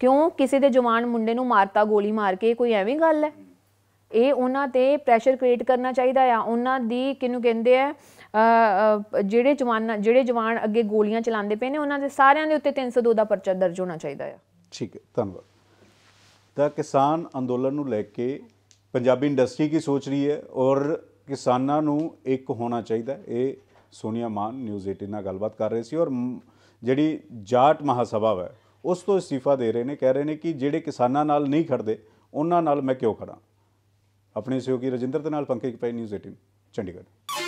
ਕਿਉਂ ਕਿਸੇ ਦੇ ਜਵਾਨ ਮੁੰਡੇ ਨੂੰ ਮਾਰਤਾ ਗੋਲੀ ਮਾਰ ਕੇ ਕੋਈ ਐਵੇਂ ਗੱਲ ਹੈ ਇਹ ਉਹਨਾਂ ਤੇ ਪ੍ਰੈਸ਼ਰ ਕ੍ਰੀਏਟ ਕਰਨਾ ਚਾਹੀਦਾ ਆ ਉਹਨਾਂ ਦੀ ਕਿਨੂੰ ਕਹਿੰਦੇ ਆ ਜਿਹੜੇ ਜਵਾਨ ਜਿਹੜੇ ਜਵਾਨ ਅੱਗੇ ਗੋਲੀਆਂ ਚਲਾਉਂਦੇ ਪਏ ਨੇ ਉਹਨਾਂ ਦੇ ਸਾਰਿਆਂ ਦੇ ਉੱਤੇ 302 ਦਾ ਪਰਚਾ ਦਰਜ ਹੋਣਾ ਚਾਹੀਦਾ ਆ ਠੀਕ ਹੈ ਧੰਨਵਾਦ ਤਾਂ ਕਿਸਾਨ ਅੰਦੋਲਨ ਨੂੰ ਲੈ ਕੇ ਪੰਜਾਬੀ ਇੰਡਸਟਰੀ ਕੀ ਸੋਚ ਰਹੀ ਹੈ ਔਰ ਕਿਸਾਨਾਂ ਨੂੰ ਇੱਕ ਹੋਣਾ ਚਾਹੀਦਾ ਇਹ ਸੋਨੀਆ ਮਾਨ ਨਿਊਜ਼ 18 ਨਾਲ ਗੱਲਬਾਤ ਕਰ ਰਹੀ ਸੀ ਔਰ ਜਿਹੜੀ ਜਾਟ ਮਹਾਸਭਾ ਹੈ ਉਸ ਤੋਂ ਅਸਤੀਫਾ ਦੇ ਰਹੇ ਨੇ ਕਹਿ ਰਹੇ ਨੇ ਕਿ ਜਿਹੜੇ ਕਿਸਾਨਾਂ ਨਾਲ ਨਹੀਂ ਖੜਦੇ ਉਹਨਾਂ ਨਾਲ ਮੈਂ ਕਿਉਂ ਖੜਾਂ ਆਪਣੇ ਸਹਿਯੋਗੀ ਰਜਿੰਦਰ ਦੇ ਨਾਲ ਪੰਕਜ ਪਾਈ ਨਿਊਜ਼ 18 ਚੰਡੀਗੜ੍ਹ